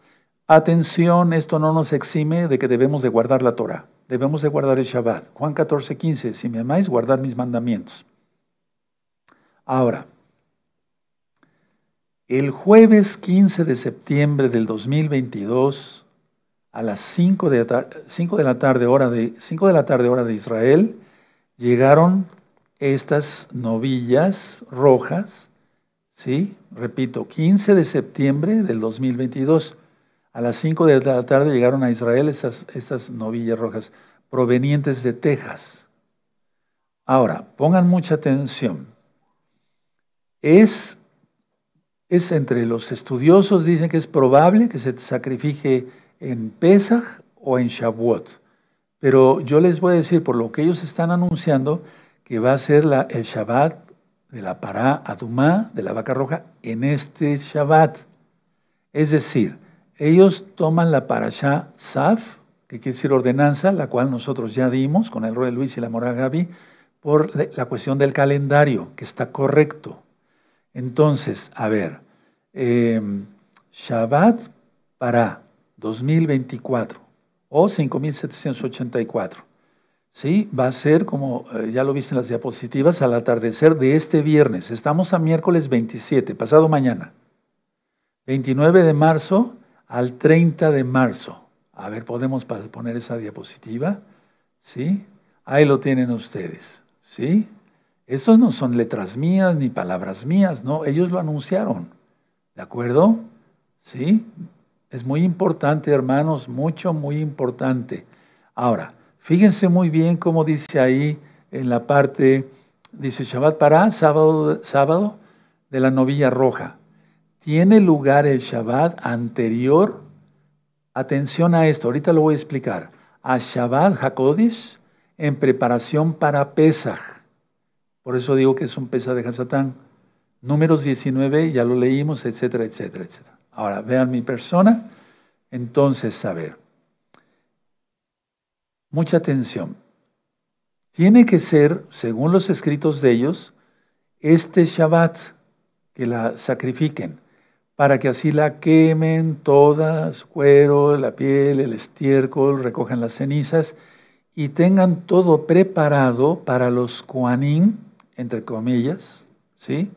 Atención, esto no nos exime de que debemos de guardar la Torah, debemos de guardar el Shabbat. Juan 14, 15, si me amáis, guardad mis mandamientos. Ahora, el jueves 15 de septiembre del 2022, a las 5 de, la de, la tarde hora de, la tarde hora de Israel, llegaron estas novillas rojas, ¿sí? Repito, 15 de septiembre del 2022, a las 5 de la tarde llegaron a Israel estas novillas rojas provenientes de Texas. Ahora, pongan mucha atención. Es, es entre los estudiosos dicen que es probable que se sacrifique en Pesaj o en Shavuot. Pero yo les voy a decir, por lo que ellos están anunciando, que va a ser el Shabbat de la Pará Adumá, de la vaca roja, en este Shabbat. Es decir, ellos toman la Parashá Saf, que quiere decir ordenanza, la cual nosotros ya dimos con el Rey Luis y la Mora Gaby, por la cuestión del calendario, que está correcto. Entonces, a ver, em, Shabbat para 2024 o 5784. Sí, va a ser como eh, ya lo viste en las diapositivas al atardecer de este viernes. Estamos a miércoles 27, pasado mañana. 29 de marzo al 30 de marzo. A ver, podemos poner esa diapositiva. ¿Sí? Ahí lo tienen ustedes. ¿Sí? Esos no son letras mías ni palabras mías, no, ellos lo anunciaron. ¿De acuerdo? Sí, es muy importante, hermanos, mucho, muy importante. Ahora, fíjense muy bien cómo dice ahí en la parte, dice Shabbat para sábado, sábado de la novilla roja. Tiene lugar el Shabbat anterior. Atención a esto, ahorita lo voy a explicar. A Shabbat Hakodesh en preparación para Pesach por eso digo que es un pesadeja de Hasatán. Números 19, ya lo leímos, etcétera, etcétera, etcétera. Ahora, vean mi persona. Entonces, a ver. Mucha atención. Tiene que ser, según los escritos de ellos, este Shabbat que la sacrifiquen, para que así la quemen todas, cuero, la piel, el estiércol, recojan las cenizas y tengan todo preparado para los Koanim, entre comillas, ¿sí?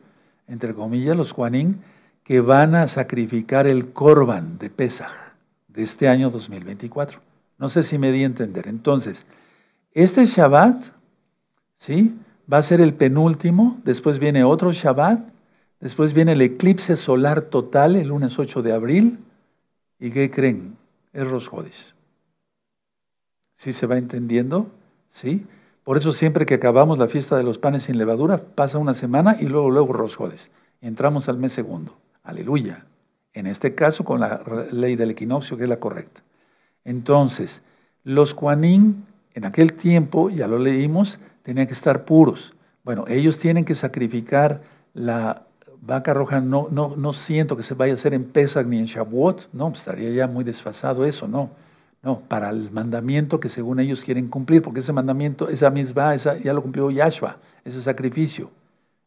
Entre comillas, los Juanín, que van a sacrificar el Corban de Pesaj de este año 2024. No sé si me di a entender. Entonces, este Shabbat, ¿sí? Va a ser el penúltimo, después viene otro Shabbat, después viene el eclipse solar total el lunes 8 de abril. ¿Y qué creen? Es Rosjodis. ¿Sí se va entendiendo? ¿Sí? Por eso siempre que acabamos la fiesta de los panes sin levadura, pasa una semana y luego, luego Rosjodes. Entramos al mes segundo. Aleluya. En este caso con la ley del equinoccio, que es la correcta. Entonces, los cuanín, en aquel tiempo, ya lo leímos, tenían que estar puros. Bueno, ellos tienen que sacrificar la vaca roja. No, no, no siento que se vaya a hacer en Pesach ni en Shavuot. No, estaría ya muy desfasado eso, no no, para el mandamiento que según ellos quieren cumplir, porque ese mandamiento, esa misma, esa, ya lo cumplió Yahshua, ese sacrificio.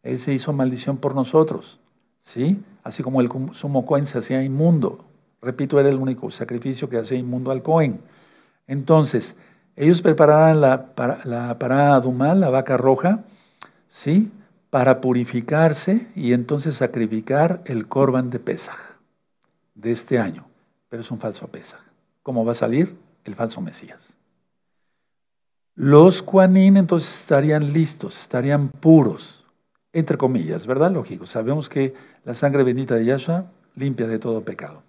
Él se hizo maldición por nosotros, ¿sí? Así como el sumo cohen se hacía inmundo. Repito, era el único sacrificio que hacía inmundo al cohen. Entonces, ellos prepararán la, para, la parada dumal, la vaca roja, ¿sí? Para purificarse y entonces sacrificar el corban de Pesaj de este año. Pero es un falso Pesaj cómo va a salir el falso Mesías. Los cuanín entonces estarían listos, estarían puros, entre comillas, ¿verdad? Lógico. Sabemos que la sangre bendita de Yahshua limpia de todo pecado.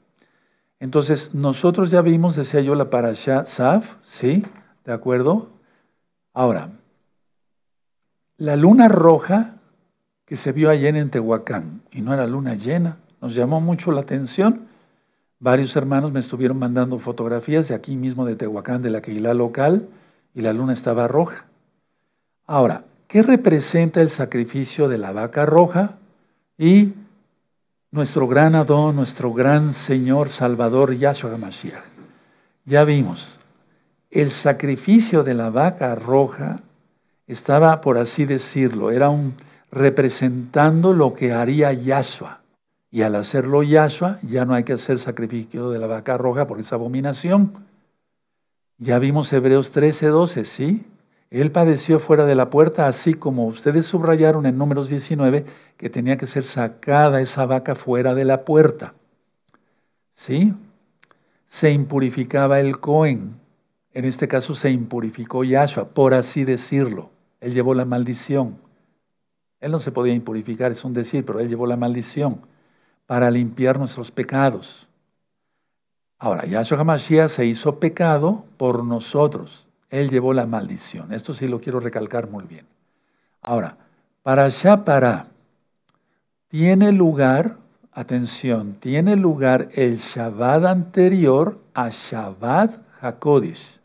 Entonces, nosotros ya vimos, decía yo, la parasha Saf, ¿sí? ¿De acuerdo? Ahora, la luna roja que se vio ayer en Tehuacán, y no era luna llena, nos llamó mucho la atención Varios hermanos me estuvieron mandando fotografías de aquí mismo de Tehuacán, de la Keilah local, y la luna estaba roja. Ahora, ¿qué representa el sacrificio de la vaca roja? Y nuestro gran Adón, nuestro gran Señor Salvador Yahshua Mashiach. Ya vimos, el sacrificio de la vaca roja estaba, por así decirlo, era un representando lo que haría Yahshua. Y al hacerlo Yahshua, ya no hay que hacer sacrificio de la vaca roja por esa abominación. Ya vimos Hebreos 13, 12, ¿sí? Él padeció fuera de la puerta, así como ustedes subrayaron en números 19 que tenía que ser sacada esa vaca fuera de la puerta. ¿Sí? Se impurificaba el Cohen. En este caso se impurificó Yahshua, por así decirlo. Él llevó la maldición. Él no se podía impurificar, es un decir, pero él llevó la maldición para limpiar nuestros pecados. Ahora, Yahshua HaMashiach se hizo pecado por nosotros. Él llevó la maldición. Esto sí lo quiero recalcar muy bien. Ahora, para Shapara tiene lugar, atención, tiene lugar el Shabbat anterior a Shabbat Hakodesh.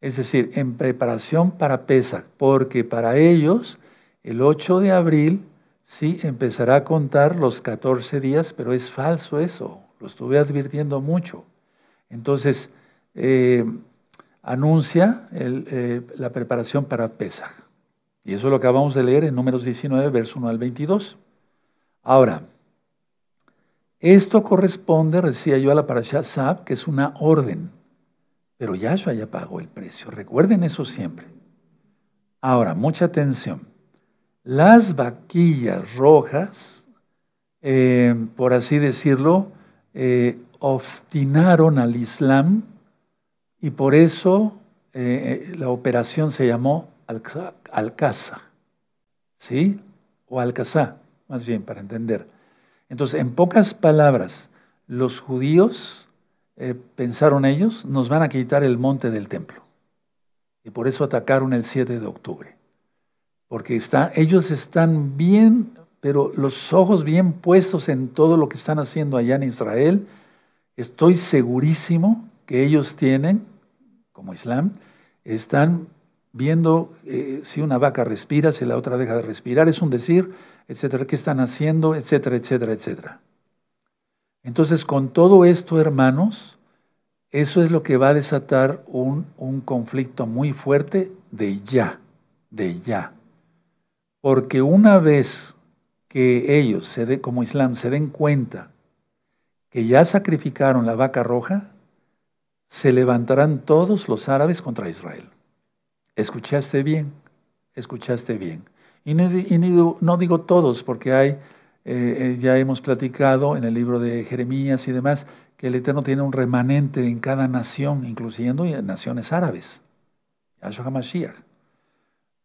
Es decir, en preparación para Pesach, porque para ellos el 8 de abril Sí, empezará a contar los 14 días, pero es falso eso. Lo estuve advirtiendo mucho. Entonces, eh, anuncia eh, la preparación para Pesach. Y eso es lo acabamos de leer en números 19, verso 1 al 22. Ahora, esto corresponde, decía yo, a la parasha Sab, que es una orden. Pero Yahshua ya pagó el precio. Recuerden eso siempre. Ahora, mucha atención. Las vaquillas rojas, eh, por así decirlo, eh, obstinaron al Islam y por eso eh, la operación se llamó Alcaza, ¿sí? O Alcazá, más bien, para entender. Entonces, en pocas palabras, los judíos, pensaron ellos, nos van a quitar el monte del templo. Y por eso atacaron el 7 de octubre porque ellos están bien, pero los ojos bien puestos en todo lo que están haciendo allá en Israel. Estoy segurísimo que ellos tienen, como Islam, están viendo eh, si una vaca respira, si la otra deja de respirar, es un decir, etcétera, qué están haciendo, etcétera, etcétera, etcétera. Entonces, con todo esto, hermanos, eso es lo que va a desatar un conflicto muy fuerte de ya, de ya. Porque una vez que ellos, como Islam, se den cuenta que ya sacrificaron la vaca roja, se levantarán todos los árabes contra Israel. Escuchaste bien, escuchaste bien. Y no, digo todos, porque hay, eh, eh, ya hemos platicado en el libro de Jeremías y demás, que el Eterno tiene un remanente en cada nación, incluyendo en naciones árabes.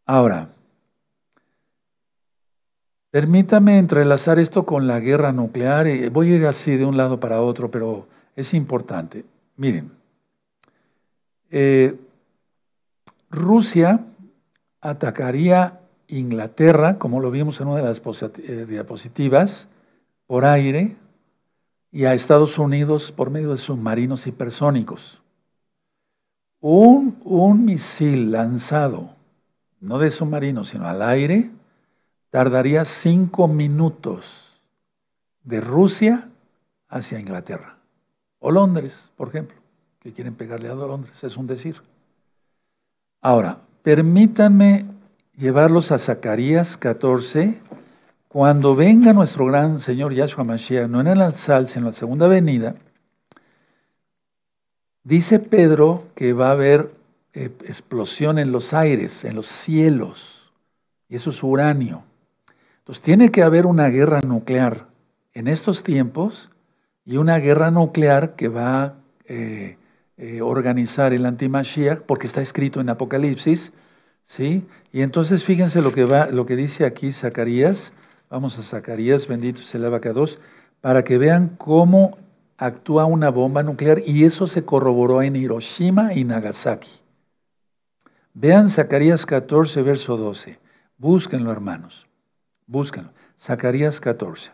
Ahora, Permítame entrelazar esto con la guerra nuclear. Voy a ir así de un lado para otro, pero es importante. Miren, eh, Rusia atacaría Inglaterra, como lo vimos en una de las eh, diapositivas, por aire y a Estados Unidos por medio de submarinos hipersónicos. Un, un misil lanzado, no de submarino, sino al aire, tardaría cinco minutos de Rusia hacia Inglaterra. O Londres, por ejemplo, que quieren pegarle a Londres, es un decir. Ahora, permítanme llevarlos a Zacarías 14, cuando venga nuestro gran Señor Yahshua Mashiach, no en el alzal, sino en la segunda avenida, dice Pedro que va a haber eh, explosión en los aires, en los cielos, y eso es uranio. Entonces tiene que haber una guerra nuclear en estos tiempos y una guerra nuclear que va a eh, eh, organizar el antimashiach porque está escrito en Apocalipsis. ¿sí? Y entonces fíjense lo que, va, lo que dice aquí Zacarías. Vamos a Zacarías, bendito sea el 2, para que vean cómo actúa una bomba nuclear y eso se corroboró en Hiroshima y Nagasaki. Vean Zacarías 14, verso 12. Búsquenlo, hermanos. Búsquenlo. Zacarías 14.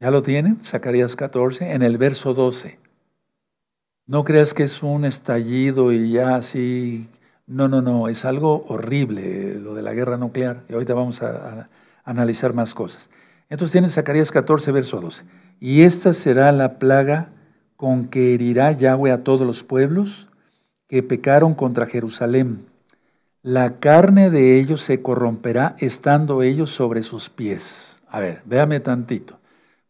¿Ya lo tienen? Zacarías 14, en el verso 12. No creas que es un estallido y ya así. No, no, no. Es algo horrible eh, lo de la guerra nuclear. Y ahorita vamos a, a analizar más cosas. Entonces tienen Zacarías 14, verso 12. Y esta será la plaga con que herirá Yahweh a todos los pueblos que pecaron contra Jerusalén la carne de ellos se corromperá estando ellos sobre sus pies. A ver, véame tantito.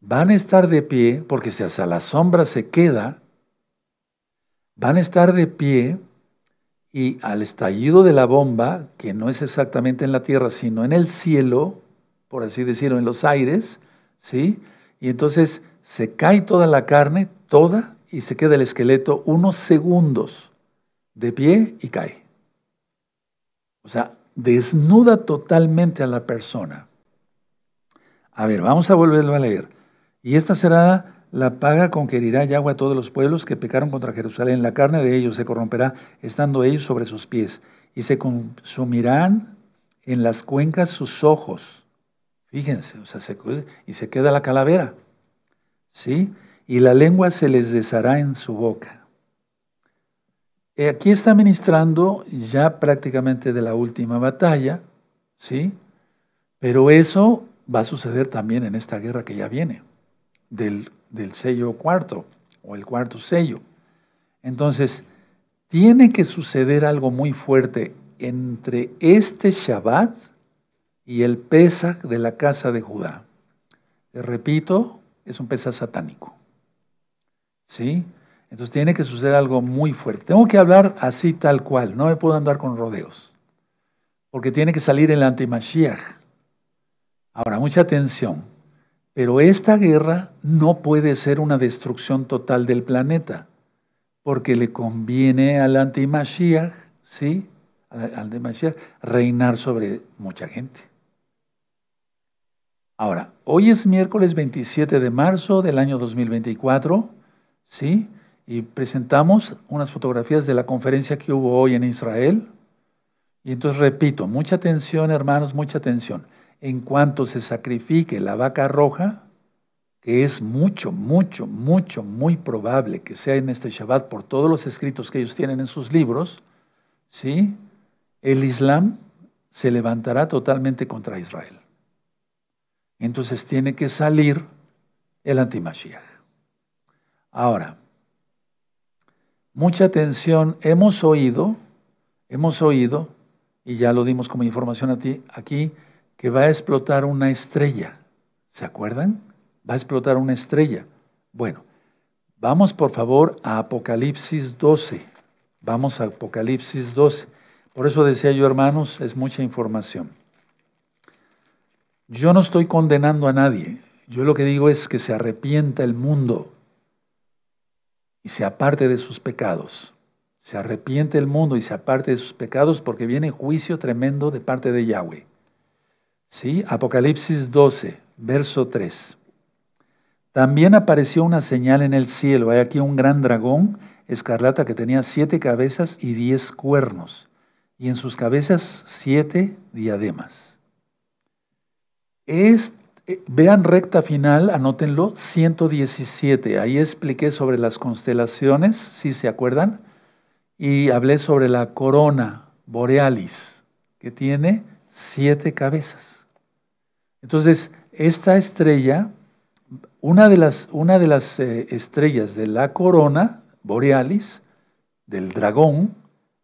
Van a estar de pie, porque si hasta la sombra se queda, van a estar de pie y al estallido de la bomba, que no es exactamente en la tierra, sino en el cielo, por así decirlo, en los aires, ¿sí? Y entonces se cae toda la carne, toda, y se queda el esqueleto unos segundos de pie y cae. O sea, desnuda totalmente a la persona. A ver, vamos a volverlo a leer. Y esta será la paga con que herirá agua a todos los pueblos que pecaron contra Jerusalén. La carne de ellos se corromperá estando ellos sobre sus pies, y se consumirán en las cuencas sus ojos. Fíjense, o sea, y se queda la calavera. ¿Sí? Y la lengua se les deshará en su boca. Eh, aquí está ministrando ya prácticamente de la última batalla, ¿sí? Pero eso va a suceder también en esta guerra que ya viene, del, sello cuarto o el cuarto sello. Entonces, tiene que suceder algo muy fuerte entre este Shabbat y el Pesach de la casa de Judá. repito, es un Pesach satánico. ¿Sí? Entonces tiene que suceder algo muy fuerte. Tengo que hablar así tal cual, no me puedo andar con rodeos, porque tiene que salir el antimashiach. Ahora, mucha atención, pero esta guerra no puede ser una destrucción total del planeta, porque le conviene al antimashiach, ¿sí? Al antimashiach reinar sobre mucha gente. Ahora, hoy es miércoles 27 de marzo del año 2024, ¿sí? y presentamos unas fotografías de la conferencia que hubo hoy en Israel. Y entonces repito, mucha atención hermanos, mucha atención. En cuanto se sacrifique la vaca roja, que es mucho, mucho, mucho, muy probable que sea en este Shabbat por todos los escritos que ellos tienen en sus libros, ¿sí? el Islam se levantará totalmente contra Israel. Entonces tiene que salir el antimashiach. Ahora, mucha atención, hemos oído, hemos oído, y ya lo dimos como información a ti, aquí, que va a explotar una estrella. ¿Se acuerdan? Va a explotar una estrella. Bueno, vamos por favor a Apocalipsis 12. Vamos a Apocalipsis 12. Por eso decía yo, hermanos, es mucha información. Yo no estoy condenando a nadie. Yo lo que digo es que se arrepienta el mundo se aparte de sus pecados. Se arrepiente el mundo y se aparte de sus pecados porque viene juicio tremendo de parte de Yahweh. ¿Sí? Apocalipsis 12, verso 3. También apareció una señal en el cielo. Hay aquí un gran dragón escarlata que tenía siete cabezas y diez cuernos, y en sus cabezas siete diademas. Este eh, vean recta final, anótenlo, 117. Ahí expliqué sobre las constelaciones, si se acuerdan, y hablé sobre la corona borealis, que tiene siete cabezas. Entonces, esta estrella, una de las, una de las eh, estrellas de la corona borealis, del dragón,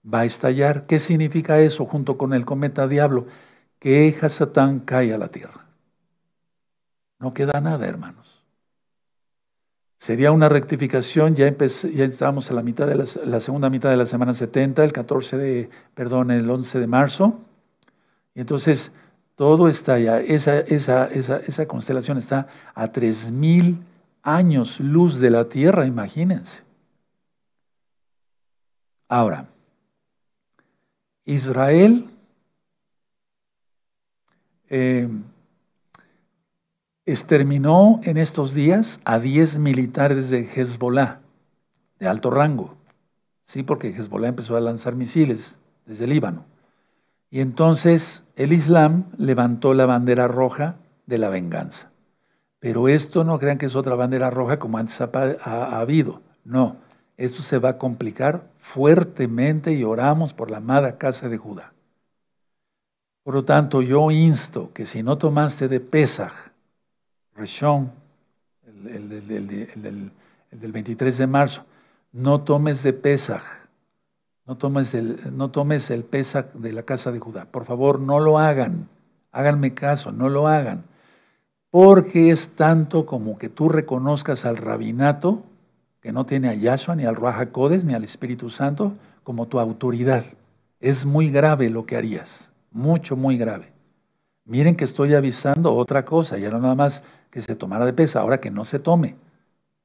va a estallar. ¿Qué significa eso junto con el cometa Diablo? Que Satán cae a la Tierra. No queda nada, hermanos. Sería una rectificación, ya, ya estábamos a la, mitad de la, segunda mitad de la semana 70, el 14 de, perdón, el 11 de marzo. Y entonces todo está ya, esa, constelación está a 3.000 años luz de la Tierra, imagínense. Ahora, Israel eh, exterminó en estos días a 10 militares de Hezbollah, de alto rango, ¿sí? porque Hezbollah empezó a lanzar misiles desde Líbano. Y entonces el Islam levantó la bandera roja de la venganza. Pero esto no crean que es otra bandera roja como antes ha, habido. No, esto se va a complicar fuertemente y oramos por la amada casa de Judá. Por lo tanto, yo insto que si no tomaste de Pesaj Rishon, el, del 23 de marzo, no tomes de Pesaj, no tomes, el, no tomes el Pesaj de la casa de Judá. Por favor, no lo hagan, háganme caso, no lo hagan. Porque es tanto como que tú reconozcas al rabinato, que no tiene a Yahshua, ni al Ruach ni al Espíritu Santo, como tu autoridad. Es muy grave lo que harías, mucho, muy grave. Miren que estoy avisando otra cosa, ya no nada más que se tomara de pesa, ahora que no se tome,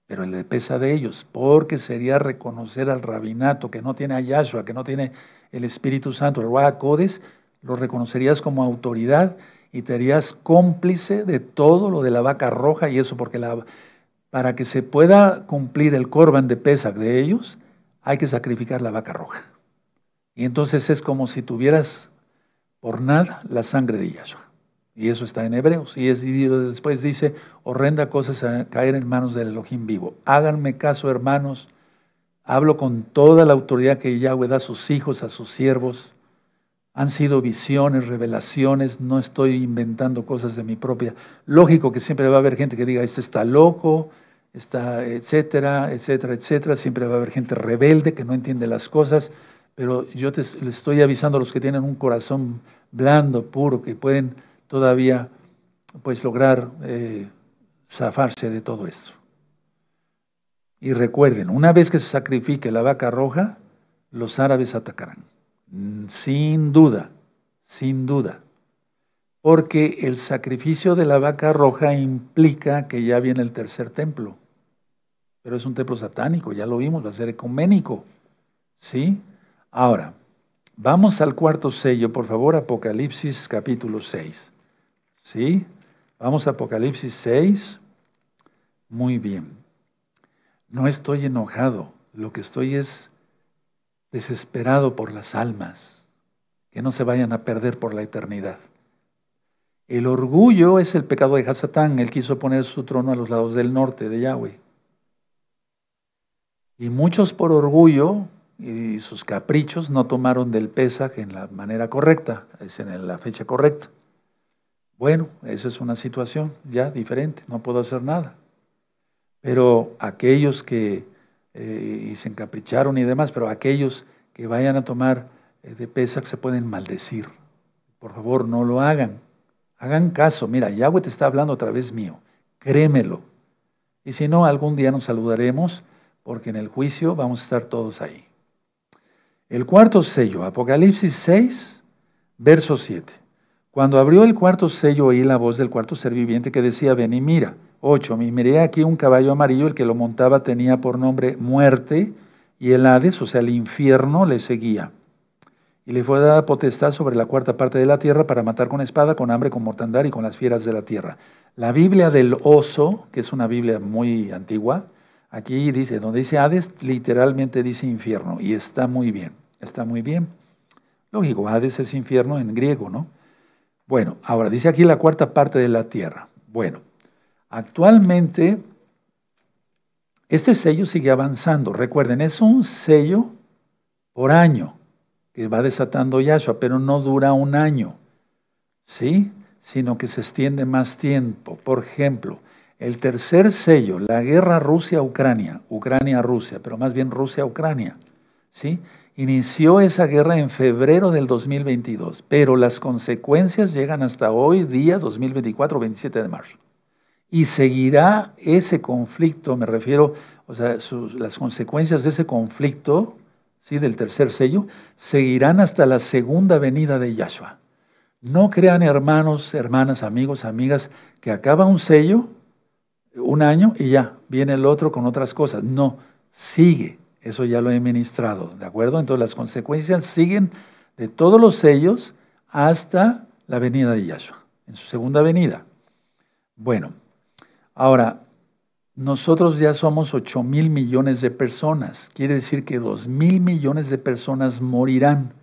pero el de pesa de ellos, porque sería reconocer al rabinato que no tiene a Yahshua, que no tiene el Espíritu Santo, el Codes, lo reconocerías como autoridad y te harías cómplice de todo lo de la vaca roja y eso, porque la, para que se pueda cumplir el corban de pesa de ellos, hay que sacrificar la vaca roja. Y entonces es como si tuvieras por nada la sangre de Yahshua. Y eso está en Hebreos. Y, es, después dice, horrenda cosas es caer en manos del Elohim vivo. Háganme caso, hermanos. Hablo con toda la autoridad que Yahweh da a sus hijos, a sus siervos. Han sido visiones, revelaciones, no estoy inventando cosas de mi propia. Lógico que siempre va a haber gente que diga, este está loco, está etcétera, etcétera, etcétera. Siempre va a haber gente rebelde que no entiende las cosas, pero yo les estoy avisando a los que tienen un corazón blando, puro, que pueden todavía pues lograr eh, zafarse de todo esto. Y recuerden, una vez que se sacrifique la vaca roja, los árabes atacarán. Mm, sin duda, sin duda. Porque el sacrificio de la vaca roja implica que ya viene el tercer templo. Pero es un templo satánico, ya lo vimos, va a ser ecuménico. ¿Sí? Ahora, vamos al cuarto sello, por favor, Apocalipsis capítulo 6. ¿Sí? Vamos a Apocalipsis 6. Muy bien. No estoy enojado, lo que estoy es desesperado por las almas, que no se vayan a perder por la eternidad. El orgullo es el pecado de Hasatán, él quiso poner su trono a los lados del norte de Yahweh. Y muchos por orgullo y sus caprichos no tomaron del pesaje en la manera correcta, es en la fecha correcta. Bueno, eso es una situación ya diferente, no puedo hacer nada. Pero aquellos que eh, y se encapricharon y demás, pero aquellos que vayan a tomar eh, de Pesach se pueden maldecir. Por favor, no lo hagan. Hagan caso. Mira, Yahweh te está hablando otra vez mío. Créemelo. Y si no, algún día nos saludaremos porque en el juicio vamos a estar todos ahí. El cuarto sello, Apocalipsis 6, verso 7. Cuando abrió el cuarto sello oí la voz del cuarto ser viviente que decía, ven y mira. Ocho, y miré aquí un caballo amarillo, el que lo montaba tenía por nombre muerte, y el Hades, o sea, el infierno, le seguía. Y le fue dada potestad sobre la cuarta parte de la tierra para matar con espada, con hambre, con mortandad y con las fieras de la tierra. La Biblia del oso, que es una Biblia muy antigua, aquí dice, donde dice Hades, literalmente dice infierno, y está muy bien, está muy bien. Lógico, Hades es infierno en griego, ¿no? Bueno, ahora dice aquí la cuarta parte de la tierra. Bueno, actualmente este sello sigue avanzando. Recuerden, es un sello por año que va desatando Yahshua, pero no dura un año, ¿sí? Sino que se extiende más tiempo. Por ejemplo, el tercer sello, la guerra Rusia-Ucrania, Ucrania-Rusia, pero más bien Rusia-Ucrania, ¿sí? Inició esa guerra en febrero del 2022, pero las consecuencias llegan hasta hoy, día 2024, 27 de marzo. Y seguirá ese conflicto, me refiero, o sea, las consecuencias de ese conflicto, ¿sí? del tercer sello, seguirán hasta la segunda venida de Yahshua. No crean hermanos, hermanas, amigos, amigas, que acaba un sello, un año y ya, viene el otro con otras cosas. No, sigue, eso ya lo he ministrado, ¿de acuerdo? Entonces las consecuencias siguen de todos los sellos hasta la venida de Yahshua, en su segunda venida. Bueno, ahora, nosotros ya somos 8 mil millones de personas, quiere decir que 2 mil millones de personas morirán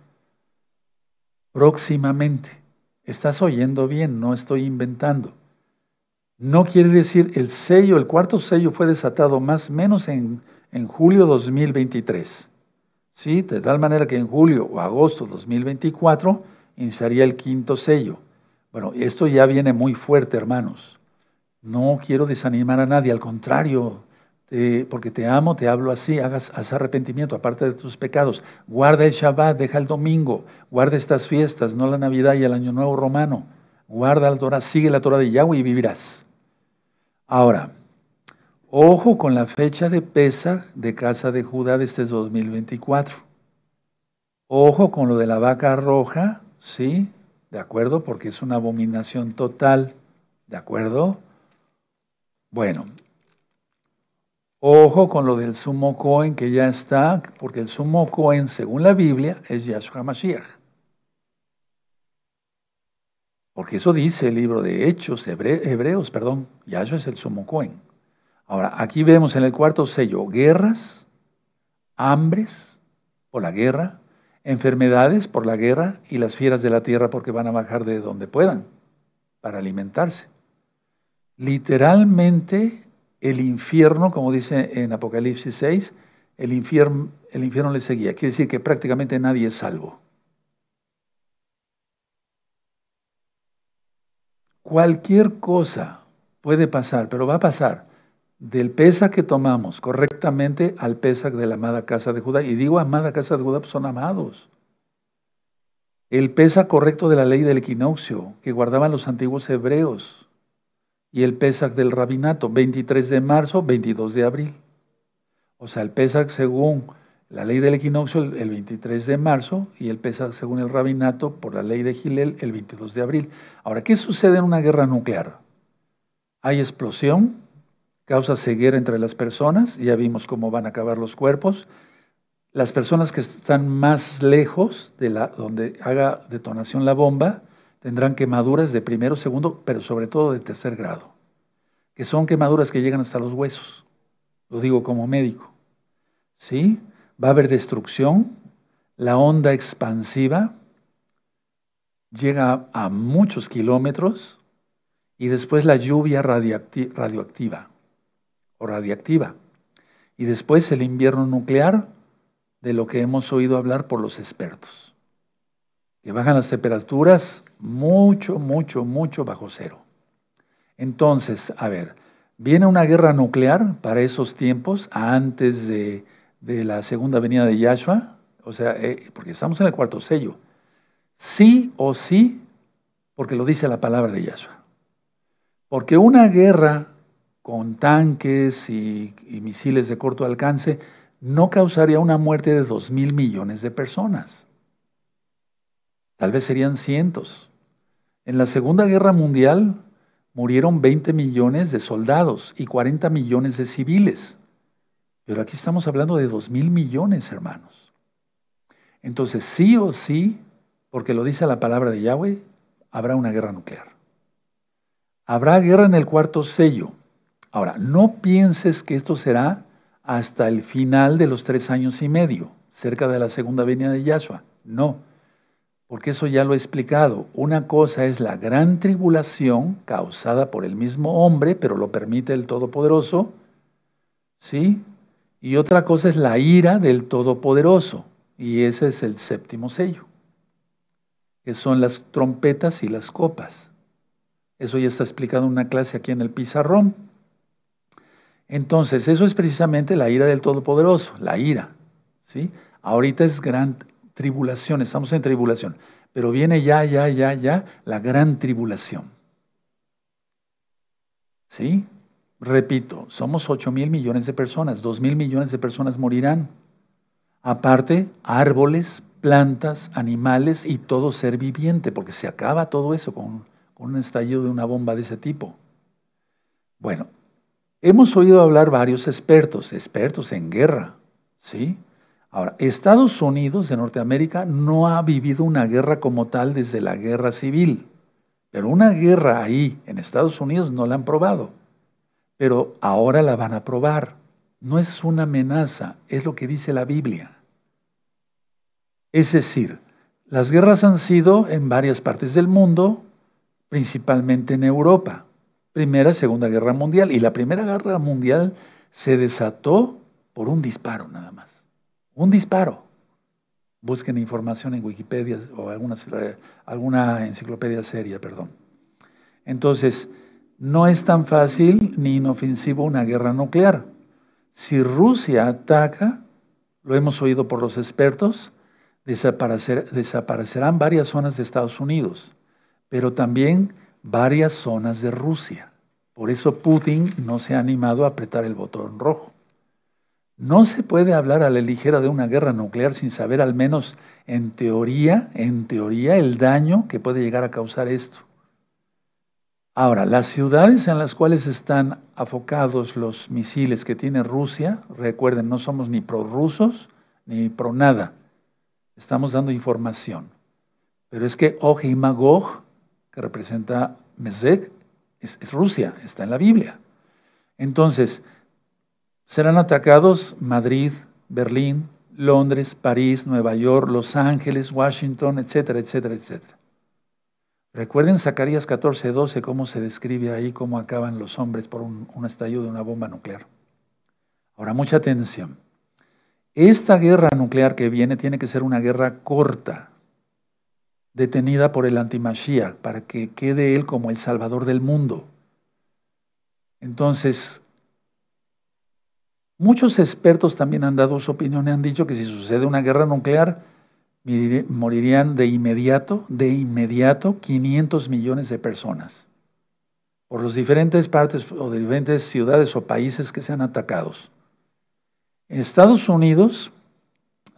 próximamente. Estás oyendo bien, no estoy inventando. No quiere decir el sello, el cuarto sello fue desatado más o menos en en julio 2023. ¿sí? De tal manera que en julio o agosto 2024 iniciaría el quinto sello. Bueno, esto ya viene muy fuerte, hermanos. No quiero desanimar a nadie, al contrario, porque te amo, te hablo así, hagas, haz arrepentimiento, aparte de tus pecados. Guarda el Shabbat, deja el domingo, guarda estas fiestas, no la Navidad y el Año Nuevo Romano. Guarda la Torah, sigue la Torah de Yahweh y vivirás. Ahora, Ojo con la fecha de pesa de Casa de Judá de este 2024. Ojo con lo de la vaca roja, ¿sí? ¿De acuerdo? Porque es una abominación total, ¿de acuerdo? Bueno, ojo con lo del sumo Cohen que ya está, porque el sumo Cohen, según la Biblia, es Yahshua Mashiach. Porque eso dice el libro de Hechos, Hebreos, perdón, Yahshua es el sumo Cohen. Ahora, aquí vemos en el cuarto sello guerras, hambres por la guerra, enfermedades por la guerra y las fieras de la tierra porque van a bajar de donde puedan para alimentarse. Literalmente el infierno, como dice en Apocalipsis 6, el infierno, le seguía. Quiere decir que prácticamente nadie es salvo. Cualquier cosa puede pasar, pero va a pasar del Pesach que tomamos correctamente al Pesach de la amada casa de Judá. Y digo amada casa de Judá, pues, son amados. El PESA correcto de la ley del equinoccio que guardaban los antiguos hebreos. Y el Pesach del rabinato, 23 de marzo, 22 de abril. O sea, el Pesach según la ley del equinoccio el 23 de marzo y el Pesach según el rabinato por la ley de Gilel el 22 de abril. Ahora, ¿qué sucede en una guerra nuclear? Hay explosión, causa ceguera entre las personas, ya vimos cómo van a acabar los cuerpos. Las personas que están más lejos de la, donde haga detonación la bomba tendrán quemaduras de primero, segundo, pero sobre todo de tercer grado, que son quemaduras que llegan hasta los huesos. Lo digo como médico. ¿Sí? Va a haber destrucción, la onda expansiva llega a muchos kilómetros y después la lluvia radioactiva o radiactiva. Y después el invierno nuclear, de lo que hemos oído hablar por los expertos, que bajan las temperaturas mucho, mucho, mucho bajo cero. Entonces, a ver, viene una guerra nuclear para esos tiempos, antes de, la segunda venida de Yahshua, o sea, eh, porque estamos en el cuarto sello. Sí o sí, porque lo dice la palabra de Yahshua. Porque una guerra con tanques y, misiles de corto alcance, no causaría una muerte de 2 mil millones de personas. Tal vez serían cientos. En la Segunda Guerra Mundial murieron 20 millones de soldados y 40 millones de civiles. Pero aquí estamos hablando de 2 mil millones, hermanos. Entonces, sí o sí, porque lo dice la palabra de Yahweh, habrá una guerra nuclear. Habrá guerra en el cuarto sello. Ahora, no pienses que esto será hasta el final de los tres años y medio, cerca de la segunda venida de Yahshua. No, porque eso ya lo he explicado. Una cosa es la gran tribulación causada por el mismo hombre, pero lo permite el Todopoderoso, ¿sí? Y otra cosa es la ira del Todopoderoso, y ese es el séptimo sello, que son las trompetas y las copas. Eso ya está explicado en una clase aquí en el pizarrón. Entonces, eso es precisamente la ira del Todopoderoso, la ira. ¿sí? Ahorita es gran tribulación, estamos en tribulación, pero viene ya, ya, ya, ya la gran tribulación. ¿Sí? Repito, somos 8 mil millones de personas, 2 mil millones de personas morirán. Aparte, árboles, plantas, animales y todo ser viviente, porque se acaba todo eso con, con un estallido de una bomba de ese tipo. Bueno, Hemos oído hablar varios expertos, expertos en guerra, ¿sí? Ahora, Estados Unidos de Norteamérica no ha vivido una guerra como tal desde la guerra civil, pero una guerra ahí en Estados Unidos no la han probado, pero ahora la van a probar. No es una amenaza, es lo que dice la Biblia. Es decir, las guerras han sido en varias partes del mundo, principalmente en Europa. Primera, Segunda Guerra Mundial. Y la Primera Guerra Mundial se desató por un disparo nada más. Un disparo. Busquen información en Wikipedia o alguna, enciclopedia seria, perdón. Entonces, no es tan fácil ni inofensivo una guerra nuclear. Si Rusia ataca, lo hemos oído por los expertos, desaparecerán varias zonas de Estados Unidos, pero también varias zonas de Rusia. Por eso Putin no se ha animado a apretar el botón rojo. No se puede hablar a la ligera de una guerra nuclear sin saber al menos en teoría, en teoría, el daño que puede llegar a causar esto. Ahora, las ciudades en las cuales están afocados los misiles que tiene Rusia, recuerden, no somos ni prorrusos ni pro nada. Estamos dando información. Pero es que Og y Magog que representa Mesec es, Rusia, está en la Biblia. Entonces, serán atacados Madrid, Berlín, Londres, París, Nueva York, Los Ángeles, Washington, etcétera, etcétera, etcétera. Recuerden Zacarías 14, 12, cómo se describe ahí cómo acaban los hombres por un, estallido de una bomba nuclear. Ahora, mucha atención. Esta guerra nuclear que viene tiene que ser una guerra corta, detenida por el antimachía, para que quede él como el salvador del mundo. Entonces, muchos expertos también han dado su opinión y han dicho que si sucede una guerra nuclear, morirían de inmediato, de inmediato, 500 millones de personas por las diferentes partes o diferentes ciudades o países que sean atacados. Estados Unidos,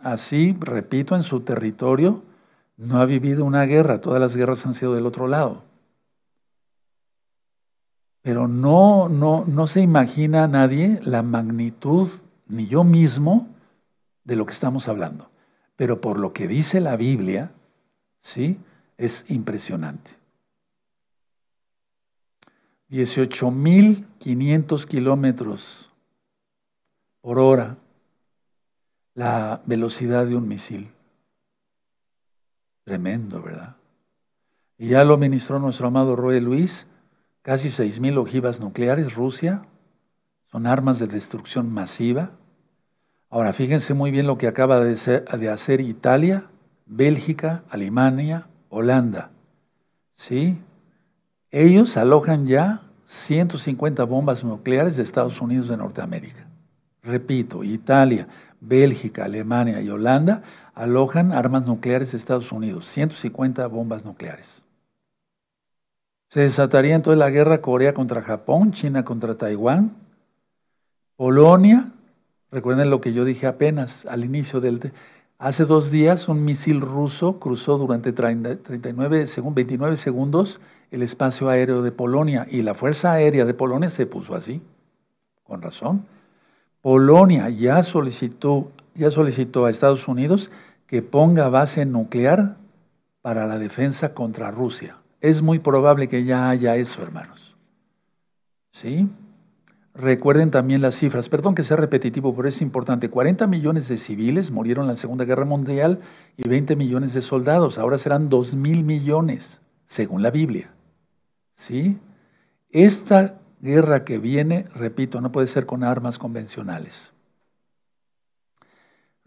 así, repito, en su territorio, no ha vivido una guerra, todas las guerras han sido del otro lado. Pero no, no, se imagina nadie la magnitud, ni yo mismo, de lo que estamos hablando. Pero por lo que dice la Biblia, ¿sí? Es impresionante. 18.500 kilómetros por hora la velocidad de un misil. Tremendo, ¿verdad? Y ya lo ministró nuestro amado Roy Luis, casi 6.000 ojivas nucleares, Rusia, son armas de destrucción masiva. Ahora, fíjense muy bien lo que acaba de hacer, Italia, Bélgica, Alemania, Holanda. ¿Sí? Ellos alojan ya 150 bombas nucleares de Estados Unidos de Norteamérica. Repito, Italia, Bélgica, Alemania y Holanda alojan armas nucleares de Estados Unidos, 150 bombas nucleares. Se desataría entonces la guerra Corea contra Japón, China contra Taiwán, Polonia, recuerden lo que yo dije apenas al inicio del... Hace dos días un misil ruso cruzó durante 39, 29 segundos el espacio aéreo de Polonia y la Fuerza Aérea de Polonia se puso así, con razón. Polonia ya solicitó, ya solicitó a Estados Unidos que ponga base nuclear para la defensa contra Rusia. Es muy probable que ya haya eso, hermanos. ¿Sí? Recuerden también las cifras, perdón que sea repetitivo, pero es importante. 40 millones de civiles murieron en la Segunda Guerra Mundial y 20 millones de soldados. Ahora serán 2 mil millones, según la Biblia. ¿Sí? Esta guerra que viene, repito, no puede ser con armas convencionales.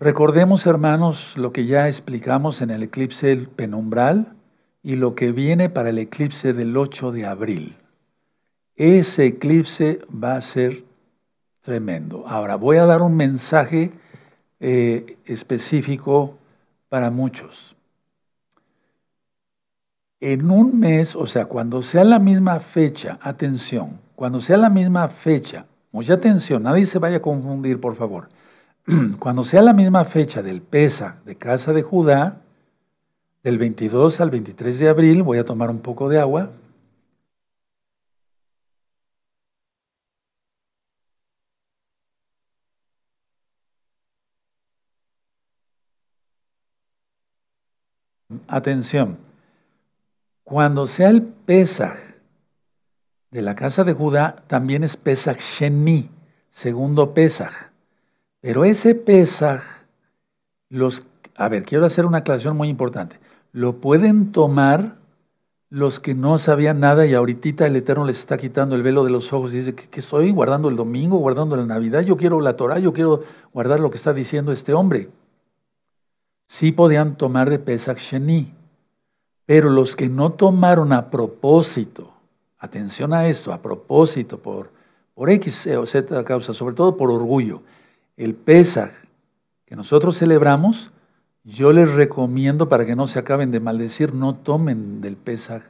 Recordemos, hermanos, lo que ya explicamos en el eclipse penumbral y lo que viene para el eclipse del 8 de abril. Ese eclipse va a ser tremendo. Ahora, voy a dar un mensaje eh, específico para muchos. En un mes, o sea, cuando sea la misma fecha, atención, cuando sea la misma fecha, mucha atención, nadie se vaya a confundir, por favor cuando sea la misma fecha del Pesa de Casa de Judá, del 22 al 23 de abril, voy a tomar un poco de agua. Atención, cuando sea el Pesaj de la casa de Judá, también es Pesaj Sheni, segundo Pesaj. Pero ese Pesaj, los, a ver, quiero hacer una aclaración muy importante. Lo pueden tomar los que no sabían nada y ahorita el Eterno les está quitando el velo de los ojos y dice, que estoy guardando el domingo, guardando la Navidad? Yo quiero la Torah, yo quiero guardar lo que está diciendo este hombre. Sí podían tomar de Pesach Sheni, pero los que no tomaron a propósito, atención a esto, a propósito, por, por X eh, o Z causa, sobre todo por orgullo, el Pesaj que nosotros celebramos, yo les recomiendo para que no se acaben de maldecir, no tomen del Pesaj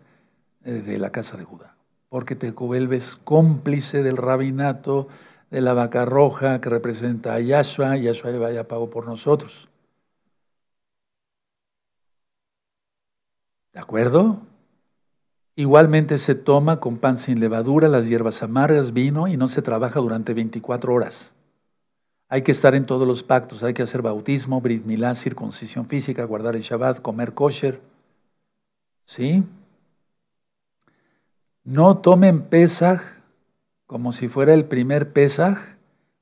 eh, de la casa de Judá, porque te vuelves cómplice del rabinato, de la vaca roja que representa a Yahshua, Yahshua vaya pago por nosotros. ¿De acuerdo? Igualmente se toma con pan sin levadura, las hierbas amargas, vino y no se trabaja durante 24 horas. Hay que estar en todos los pactos, hay que hacer bautismo, brit circuncisión física, guardar el Shabbat, comer kosher. ¿Sí? No tomen Pesaj como si fuera el primer Pesaj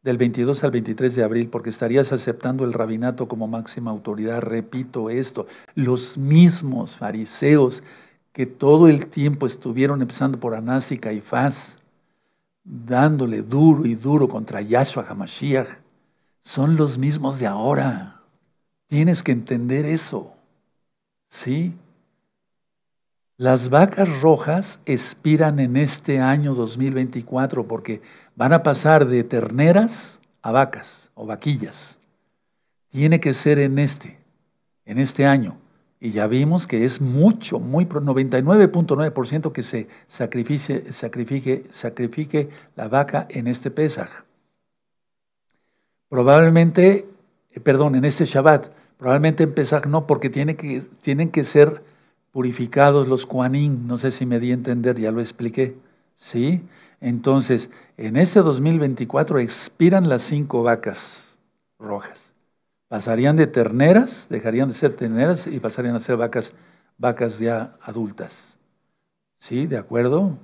del 22 al 23 de abril, porque estarías aceptando el rabinato como máxima autoridad. Repito esto, los mismos fariseos que todo el tiempo estuvieron empezando por Anás y Caifás, dándole duro y duro contra Yahshua Hamashiach, son los mismos de ahora. Tienes que entender eso. ¿Sí? Las vacas rojas expiran en este año 2024 porque van a pasar de terneras a vacas o vaquillas. Tiene que ser en este, en este año. Y ya vimos que es mucho, muy 99.9% que se sacrifique, sacrifique, sacrifique la vaca en este pesaje. Probablemente, eh, perdón, en este Shabbat, probablemente empezar no, porque tienen que ser purificados los Kuanin. No sé si me di a entender, ya lo expliqué. ¿Sí? Entonces, en este 2024 expiran las cinco vacas rojas. Pasarían de terneras, dejarían de ser terneras y pasarían a ser vacas, vacas ya adultas. ¿Sí? ¿De acuerdo?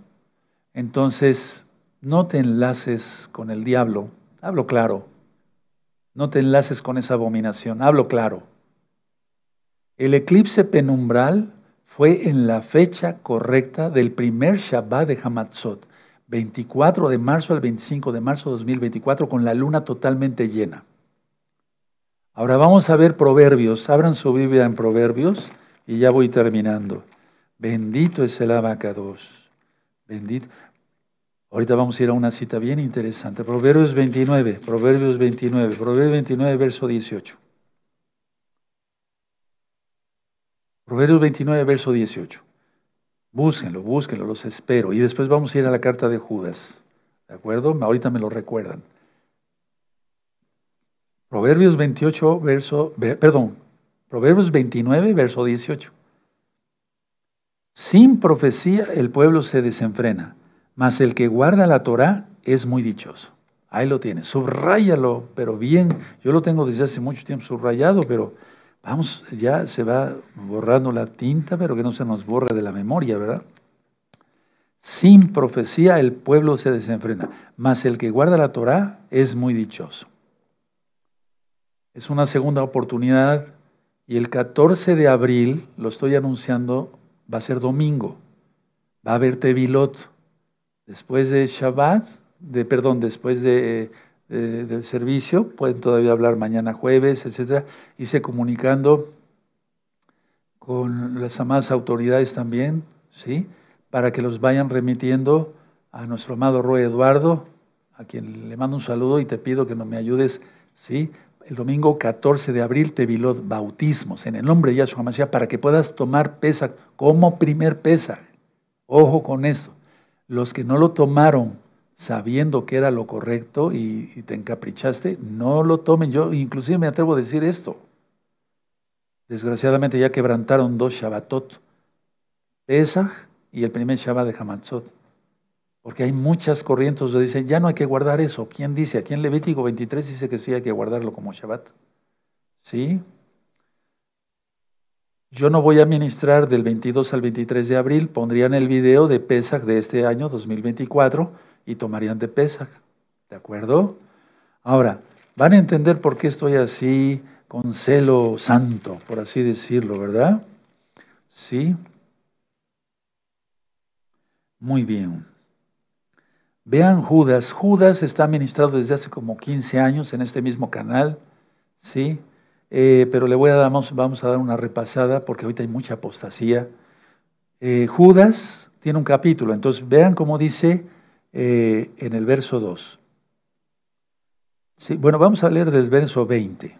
Entonces, no te enlaces con el diablo. Hablo claro. No te enlaces con esa abominación, hablo claro. El eclipse penumbral fue en la fecha correcta del primer Shabbat de Hamatzot, 24 de marzo al 25 de marzo de 2024, con la luna totalmente llena. Ahora vamos a ver Proverbios. Abran su Biblia en Proverbios y ya voy terminando. Bendito es el abacados. Bendito. Ahorita vamos a ir a una cita bien interesante. Proverbios 29, Proverbios 29, Proverbios 29, verso 18. Proverbios 29, verso 18. Búsquenlo, búsquenlo, los espero. Y después vamos a ir a la carta de Judas. ¿De acuerdo? Ahorita me lo recuerdan. Proverbios 28, verso, perdón, Proverbios 29, verso 18. Sin profecía el pueblo se desenfrena, mas el que guarda la Torá es muy dichoso. Ahí lo tiene, subráyalo, pero bien, yo lo tengo desde hace mucho tiempo subrayado, pero vamos, ya se va borrando la tinta, pero que no se nos borre de la memoria, ¿verdad? Sin profecía el pueblo se desenfrena, mas el que guarda la Torá es muy dichoso. Es una segunda oportunidad y el 14 de abril, lo estoy anunciando, va a ser domingo. Va a haber Tevilot después de Shabbat, de, perdón, después de, eh, del servicio, pueden todavía hablar mañana jueves, etc. Hice comunicando con las amadas autoridades también, ¿sí? Para que los vayan remitiendo a nuestro amado Roy Eduardo, a quien le mando un saludo y te pido que no me ayudes, ¿sí? El domingo 14 de abril te los bautismos en el nombre de Yahshua Mashiach para que puedas tomar pesa como primer pesa. Ojo con eso. Los que no lo tomaron sabiendo que era lo correcto y, te encaprichaste, no lo tomen. Yo inclusive me atrevo a decir esto. Desgraciadamente ya quebrantaron dos Shabbatot, Pesach y el primer Shabbat de Hamatzot. Porque hay muchas corrientes que dicen, ya no hay que guardar eso. ¿Quién dice? Aquí en Levítico 23 dice que sí hay que guardarlo como Shabbat. ¿Sí? Yo no voy a ministrar del 22 al 23 de abril, pondrían el video de Pesach de este año 2024 y tomarían de Pesach, ¿de acuerdo? Ahora, van a entender por qué estoy así con celo santo, por así decirlo, ¿verdad? Sí. Muy bien. Vean Judas. Judas está ministrado desde hace como 15 años en este mismo canal, ¿sí? Eh, pero le voy a dar, vamos, a dar una repasada porque ahorita hay mucha apostasía. Eh, Judas tiene un capítulo, entonces vean cómo dice eh, en el verso 2. bueno, vamos a leer del verso 20.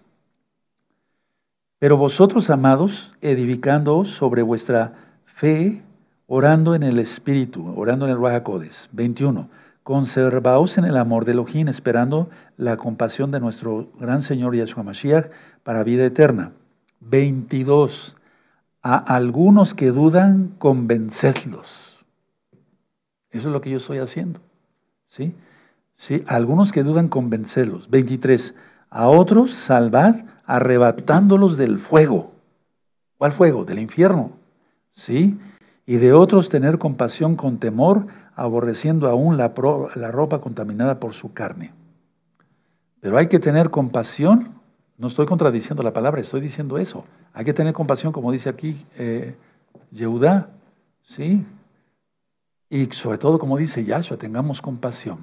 Pero vosotros, amados, edificándoos sobre vuestra fe, orando en el Espíritu, orando en el Rajacodes. 21. Conservaos en el amor de Elohim, esperando la compasión de nuestro gran Señor Yeshua Mashiach para vida eterna. 22. A algunos que dudan, convencedlos. Eso es lo que yo estoy haciendo. ¿Sí? ¿Sí? A algunos que dudan, convencedlos. 23. A otros salvad arrebatándolos del fuego. ¿Cuál fuego? Del infierno. ¿Sí? Y de otros tener compasión con temor, aborreciendo aún la, la ropa contaminada por su carne. Pero hay que tener compasión. No estoy contradiciendo la palabra, estoy diciendo eso. Hay que tener compasión, como dice aquí eh, ¿sí? Y sobre todo, como dice Yahshua, tengamos compasión.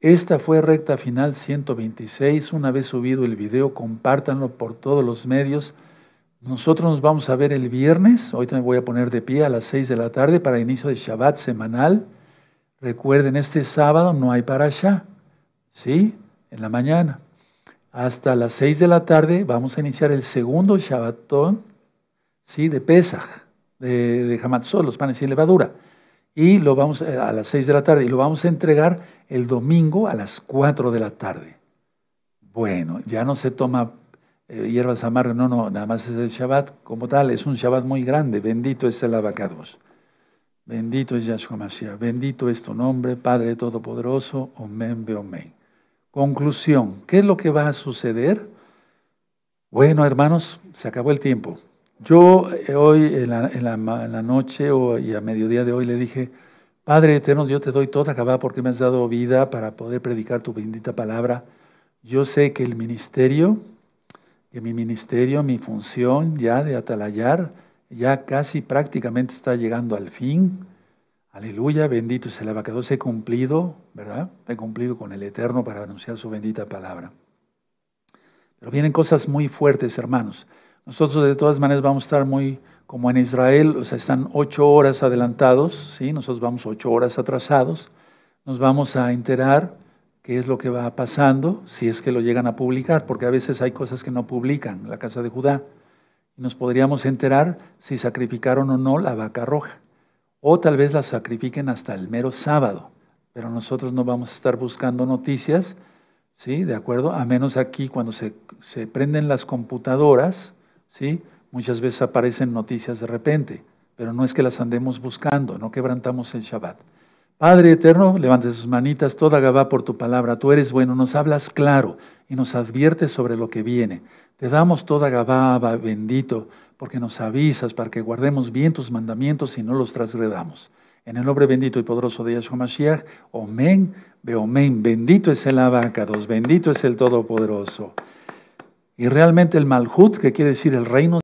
Esta fue recta final 126. Una vez subido el video, compártanlo por todos los medios. Nosotros nos vamos a ver el viernes. Hoy también voy a poner de pie a las 6 de la tarde para inicio de Shabbat semanal. Recuerden, este sábado no hay para allá. ¿Sí? en la mañana. Hasta las 6 de la tarde vamos a iniciar el segundo Shabbatón ¿sí? de Pesaj, de, de los panes sin levadura. Y lo vamos eh, a las 6 de la tarde y lo vamos a entregar el domingo a las 4 de la tarde. Bueno, ya no se toma eh, hierbas amargas, no, no, nada más es el Shabbat como tal, es un Shabbat muy grande, bendito es el abacados. Bendito es Yahshua Mashiach, bendito es tu nombre, Padre Todopoderoso, Omen, Be Omen. Conclusión, ¿qué es lo que va a suceder? Bueno, hermanos, se acabó el tiempo. Yo eh, hoy en la, noche y a mediodía de hoy le dije, Padre eterno, yo te doy toda acabada porque me has dado vida para poder predicar tu bendita palabra. Yo sé que el ministerio, que mi ministerio, mi función ya de atalayar, ya casi prácticamente está llegando al fin. Aleluya, bendito es el se ha cumplido, ¿verdad? He cumplido con el Eterno para anunciar su bendita palabra. Pero vienen cosas muy fuertes, hermanos. Nosotros de todas maneras vamos a estar muy, como en Israel, o sea, están ocho horas adelantados, ¿sí? Nosotros vamos ocho horas atrasados. Nos vamos a enterar qué es lo que va pasando, si es que lo llegan a publicar, porque a veces hay cosas que no publican, la casa de Judá. Nos podríamos enterar si sacrificaron o no la vaca roja o tal vez las sacrifiquen hasta el mero sábado, pero nosotros no vamos a estar buscando noticias, ¿sí? ¿De acuerdo? A menos aquí cuando se, se prenden las computadoras, ¿sí? Muchas veces aparecen noticias de repente, pero no es que las andemos buscando, no quebrantamos el Shabbat. Padre eterno, levante sus manitas, toda Gabá por tu palabra. Tú eres bueno, nos hablas claro y nos adviertes sobre lo que viene. Te damos toda Gabá, bendito, porque nos avisas para que guardemos bien tus mandamientos y no los trasgredamos. En el nombre bendito y poderoso de Yahshua Mashiach, Omen, Beomén, bendito es el Abacados, bendito es el Todopoderoso. Y realmente el Malhut, que quiere decir el reino,